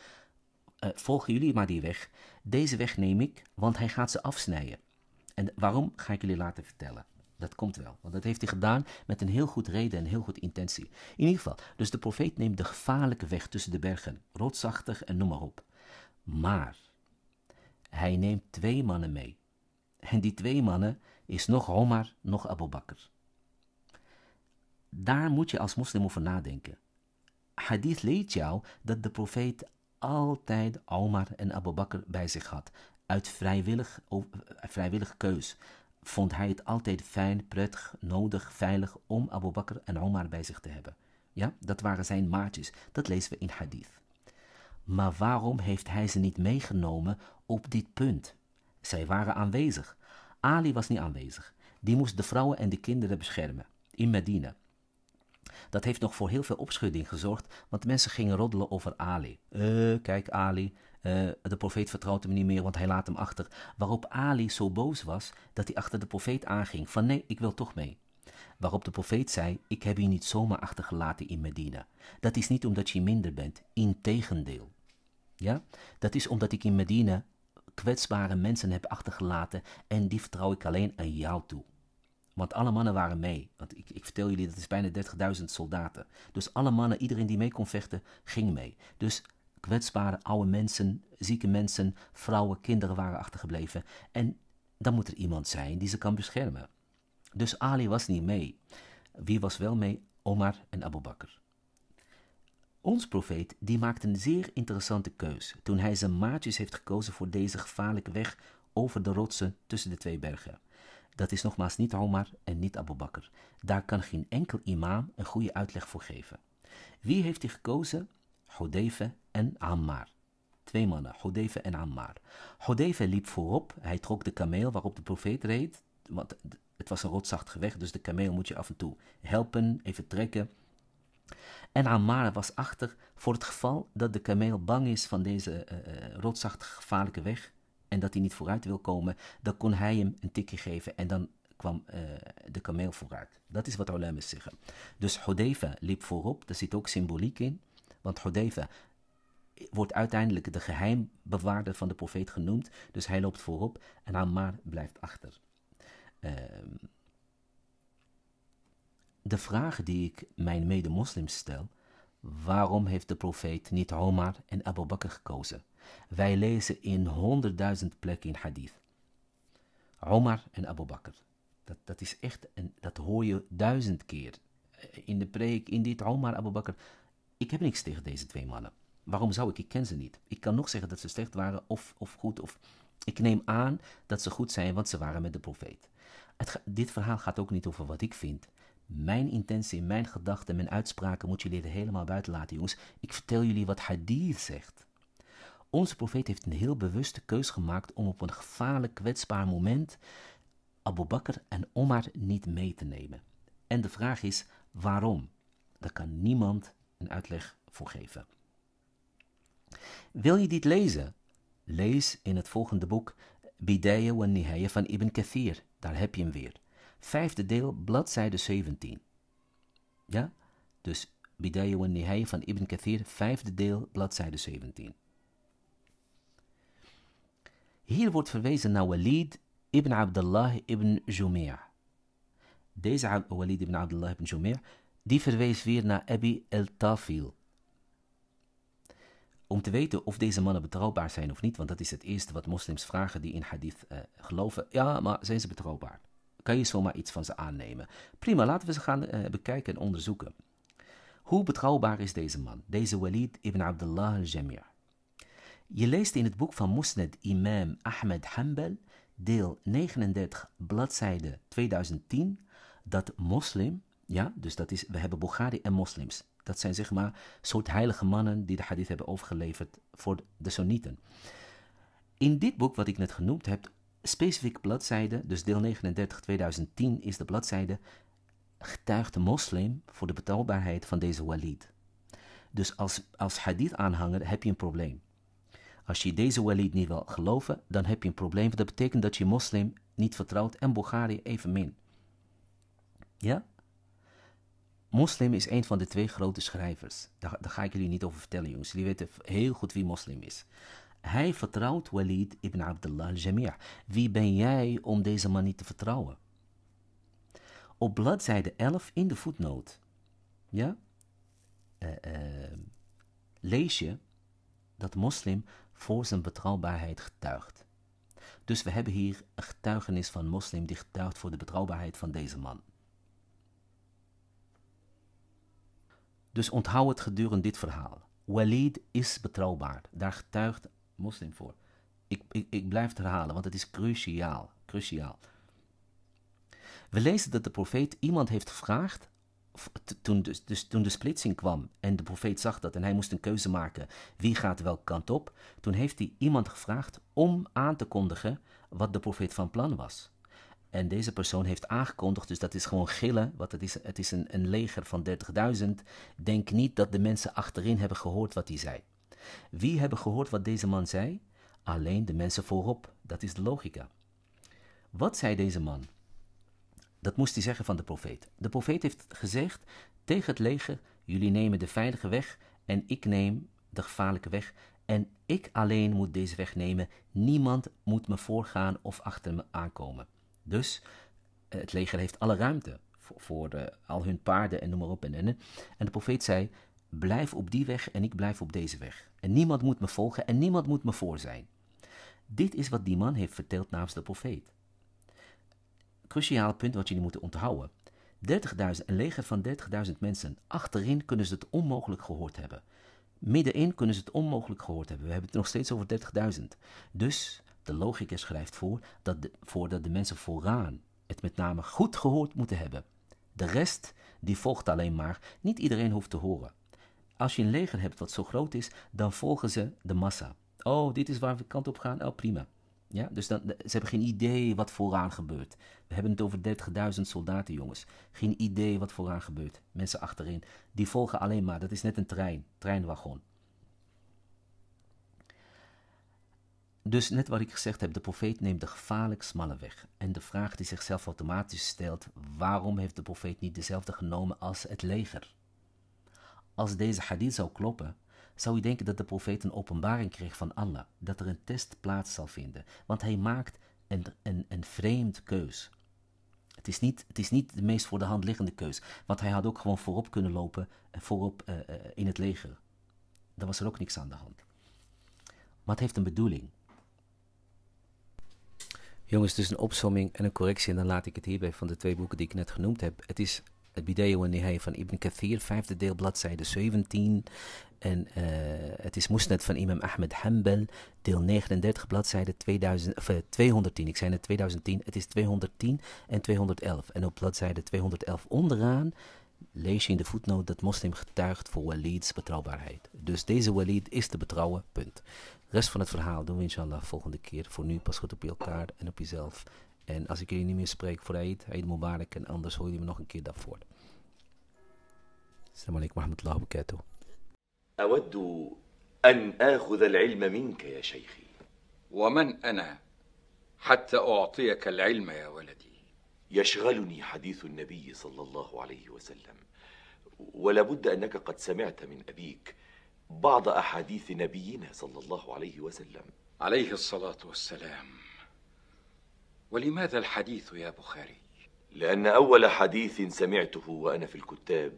Speaker 1: eh, volgen jullie maar die weg. Deze weg neem ik, want hij gaat ze afsnijden. En waarom ga ik jullie laten vertellen. Dat komt wel, want dat heeft hij gedaan met een heel goed reden en heel goed intentie. In ieder geval, dus de profeet neemt de gevaarlijke weg tussen de bergen, roodzachtig en noem maar op. Maar hij neemt twee mannen mee. En die twee mannen is nog Omar, nog Abu Bakr. Daar moet je als moslim over nadenken. Hadith leert jou dat de profeet altijd Omar en Abu Bakr bij zich had, uit vrijwillig, eh, vrijwillige keus vond hij het altijd fijn, prettig, nodig, veilig om Abu Bakr en Omar bij zich te hebben. Ja, dat waren zijn maatjes. Dat lezen we in hadith. Maar waarom heeft hij ze niet meegenomen op dit punt? Zij waren aanwezig. Ali was niet aanwezig. Die moest de vrouwen en de kinderen beschermen in Medina. Dat heeft nog voor heel veel opschudding gezorgd, want mensen gingen roddelen over Ali. Eh, kijk Ali, eh, de profeet vertrouwt hem niet meer, want hij laat hem achter. Waarop Ali zo boos was dat hij achter de profeet aanging: van nee, ik wil toch mee. Waarop de profeet zei: Ik heb je niet zomaar achtergelaten in Medina. Dat is niet omdat je minder bent, integendeel. Ja? Dat is omdat ik in Medina kwetsbare mensen heb achtergelaten en die vertrouw ik alleen aan jou toe. Want alle mannen waren mee. Want ik, ik vertel jullie, dat is bijna 30.000 soldaten. Dus alle mannen, iedereen die mee kon vechten, ging mee. Dus kwetsbare oude mensen, zieke mensen, vrouwen, kinderen waren achtergebleven. En dan moet er iemand zijn die ze kan beschermen. Dus Ali was niet mee. Wie was wel mee? Omar en Abu Bakr. Ons profeet die maakt een zeer interessante keus toen hij zijn maatjes heeft gekozen voor deze gevaarlijke weg over de rotsen tussen de twee bergen. Dat is nogmaals niet Omar en niet Abu Bakr. Daar kan geen enkel imam een goede uitleg voor geven. Wie heeft hij gekozen? Hudayfa en Ammar. Twee mannen, Hudayfa en Ammar. Hudayfa liep voorop, hij trok de kameel waarop de profeet reed, want het was een rotzacht weg, dus de kameel moet je af en toe helpen, even trekken. En Ammar was achter voor het geval dat de kameel bang is van deze uh, eh, eh, rotzacht gevaarlijke weg en dat hij niet vooruit wil komen, dan kon hij hem een tikje geven en dan kwam eh, de kameel vooruit. Dat is wat Olames zeggen. Dus Hodeva liep voorop, daar zit ook symboliek in. Want Hodeva wordt uiteindelijk de geheimbewaarder van de profeet genoemd. Dus hij loopt voorop en Ammar blijft achter. Ehm, de vraag die ik mijn mede-moslims stel, waarom heeft de profeet niet Omar en Abu Bakr gekozen? Wij lezen in honderdduizend plekken in hadith. Omar en Abu Bakr. Dat, dat is echt, een, dat hoor je duizend keer. In de preek, in dit Omar, Abu Bakr. Ik heb niks tegen deze twee mannen. Waarom zou ik? Ik ken ze niet. Ik kan nog zeggen dat ze slecht waren of, of goed. Of... Ik neem aan dat ze goed zijn, want ze waren met de profeet. dit verhaal gaat ook niet over wat ik vind. Mijn intentie, mijn gedachten, mijn uitspraken moet jullie er helemaal buiten laten, jongens. Ik vertel jullie wat Hadith zegt. Onze profeet heeft een heel bewuste keus gemaakt om op een gevaarlijk, kwetsbaar moment Abu Bakr en Omar niet mee te nemen. En de vraag is waarom? Dat kan niemand een uitleg voor geven. Wil je dit lezen? Lees in het volgende boek Bidaye wa Nihaya van Ibn Kathir. Daar heb je hem weer. Vijfde deel, bladzijde 17. Ja? Dus Bidaye wa Nihaya van Ibn Kathir, vijfde deel, bladzijde 17. Hier wordt verwezen naar Walid ibn Abdullah ibn Jumea. Deze Walid ibn Abdullah ibn Jumea. Die verwees weer naar Abi el-Tafil. Om te weten of deze mannen betrouwbaar zijn of niet, want dat is het eerste wat moslims vragen die in hadith eh, geloven. Ja, maar zijn ze betrouwbaar? Kan je zomaar iets van ze aannemen? Prima, laten we ze gaan eh, bekijken en onderzoeken. Hoe betrouwbaar is deze man, deze Walid ibn Abdullah al-Jamir? Je leest in het boek van Musnad Imam Ahmed Hanbal, deel 39, bladzijde 2010, dat moslim ja, dus dat is, we hebben Bukhari en moslims. Dat zijn zeg maar soort heilige mannen die de hadith hebben overgeleverd voor de Sunnieten. In dit boek wat ik net genoemd heb, specifiek bladzijde, dus deel 39 2010 is de bladzijde getuigt de moslim voor de betrouwbaarheid van deze walid. Dus als, als hadith-aanhanger heb je een probleem. Als je deze walid niet wil geloven, dan heb je een probleem. Dat betekent dat je moslim niet vertrouwt en Bulgarië evenmin. Ja? Moslim is een van de twee grote schrijvers. Daar, daar, ga ik jullie niet over vertellen, jongens. Jullie weten heel goed wie moslim is. Hij vertrouwt Walid ibn Abdullah al-Jamir. Wie ben jij om deze man niet te vertrouwen? Op bladzijde 11 in de voetnoot ja, eh, eh, lees je dat moslim voor zijn betrouwbaarheid getuigt. Dus we hebben hier een getuigenis van moslim die getuigt voor de betrouwbaarheid van deze man. Dus onthoud het gedurende dit verhaal. Walid is betrouwbaar. Daar getuigt moslim voor. Ik, ik, ik blijf het herhalen, want het is cruciaal. cruciaal. We lezen dat de profeet iemand heeft gevraagd toen, dus, dus, toen de splitsing kwam en de profeet zag dat en hij moest een keuze maken wie gaat welke kant op, toen heeft hij iemand gevraagd om aan te kondigen wat de profeet van plan was. En deze persoon heeft aangekondigd, dus dat is gewoon gillen, want het is, het is een, een leger van 30.000. Denk niet dat de mensen achterin hebben gehoord wat hij zei. Wie hebben gehoord wat deze man zei? Alleen de mensen voorop. Dat is de logica. Wat zei deze man? Dat moest hij zeggen van de profeet. De profeet heeft gezegd tegen het leger: Jullie nemen de veilige weg en ik neem de gevaarlijke weg. En ik alleen moet deze weg nemen. Niemand moet me voorgaan of achter me aankomen. Dus eh, het leger heeft alle ruimte voor, voor de, al hun paarden en noem maar op. En, en, en de profeet zei, blijf op die weg en ik blijf op deze weg. En niemand moet me volgen en niemand moet me voor zijn. Dit is wat die man heeft verteld namens de profeet. Cruciaal punt wat jullie moeten onthouden. 30.000, een leger van 30.000 mensen. Achterin kunnen ze het onmogelijk gehoord hebben. Middenin kunnen ze het onmogelijk gehoord hebben. We hebben het nog steeds over 30.000. Dus de logica schrijft voor dat de, de mensen vooraan het met name goed gehoord moeten hebben. De rest, die volgt alleen maar, niet iedereen hoeft te horen. Als je een leger hebt wat zo groot is, dan volgen ze de massa. Oh, dit is waar we kant op gaan, oh prima. Ja, dus dan, ze hebben geen idee wat vooraan gebeurt. We hebben het over 30.000 soldaten, jongens. Geen idee wat vooraan gebeurt. Mensen achterin, die volgen alleen maar. Dat is net een trein, treinwagon. Dus net wat ik gezegd heb, de profeet neemt de gevaarlijk smalle weg. En de vraag die zichzelf automatisch stelt, waarom heeft de profeet niet dezelfde genomen als het leger? Als deze hadith zou kloppen, zou je denken dat de profeet een openbaring kreeg van Allah, dat er een test plaats zal vinden, want hij maakt een, een, een vreemd keus. Het is, niet, het is niet de meest voor de hand liggende keus, want hij had ook gewoon voorop kunnen lopen, en eh, voorop eh, eh, in het leger. Daar was er ook niks aan de hand. Wat heeft een bedoeling. Jongens, dus een opsomming en een correctie. En dan laat ik het hierbij van de twee boeken die ik net genoemd heb. Het is het Bideo en Nihai van Ibn Kathir, vijfde deel, bladzijde 17. En eh, het is Moesnet van Imam Ahmed Hanbal, deel 39, bladzijde 2000, of, 210. Eh, ik zei net 2010, het is 210 en 211. En op bladzijde 211 onderaan lees je in de voetnoot dat moslim getuigt voor walids betrouwbaarheid. Dus deze walid is te betrouwen, punt. rest van het verhaal doen we inshallah volgende keer. Voor nu pas goed op elkaar en op jezelf. En als ik jullie niet meer spreek voor Eid, Eid Mubarak en anders hoor je me nog een keer daarvoor. Assalamu alaikum wa rahmatullahi wa barakatuh. يا يا Walid? يشغلني حديث النبي صلى الله عليه وسلم ولابد أنك قد سمعت من أبيك بعض أحاديث نبينا صلى الله عليه وسلم عليه الصلاة والسلام ولماذا الحديث يا بخاري؟ لأن أول حديث سمعته وأنا في الكتاب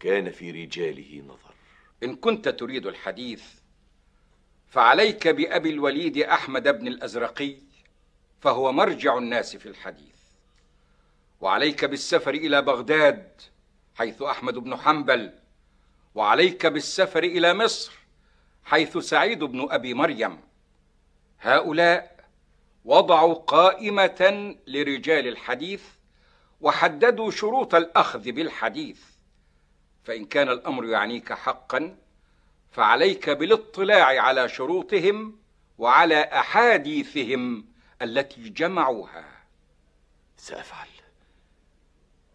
Speaker 1: كان في رجاله نظر إن كنت تريد الحديث فعليك بأبي الوليد أحمد بن الأزرقي فهو مرجع الناس في الحديث وعليك بالسفر الى بغداد حيث احمد بن حنبل وعليك بالسفر الى مصر حيث سعيد بن ابي مريم هؤلاء وضعوا قائمه لرجال الحديث وحددوا شروط الاخذ بالحديث فان كان الامر يعنيك حقا فعليك بالاطلاع على شروطهم وعلى احاديثهم التي جمعوها سافعل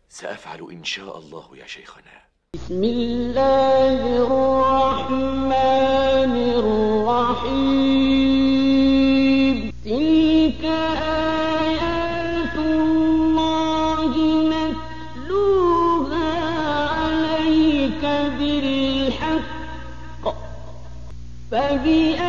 Speaker 1: سافعل ان شاء الله يا شيخنا بسم الله الرحمن الرحيم تلك آيات الله نتلوها عليك بالحق فبأي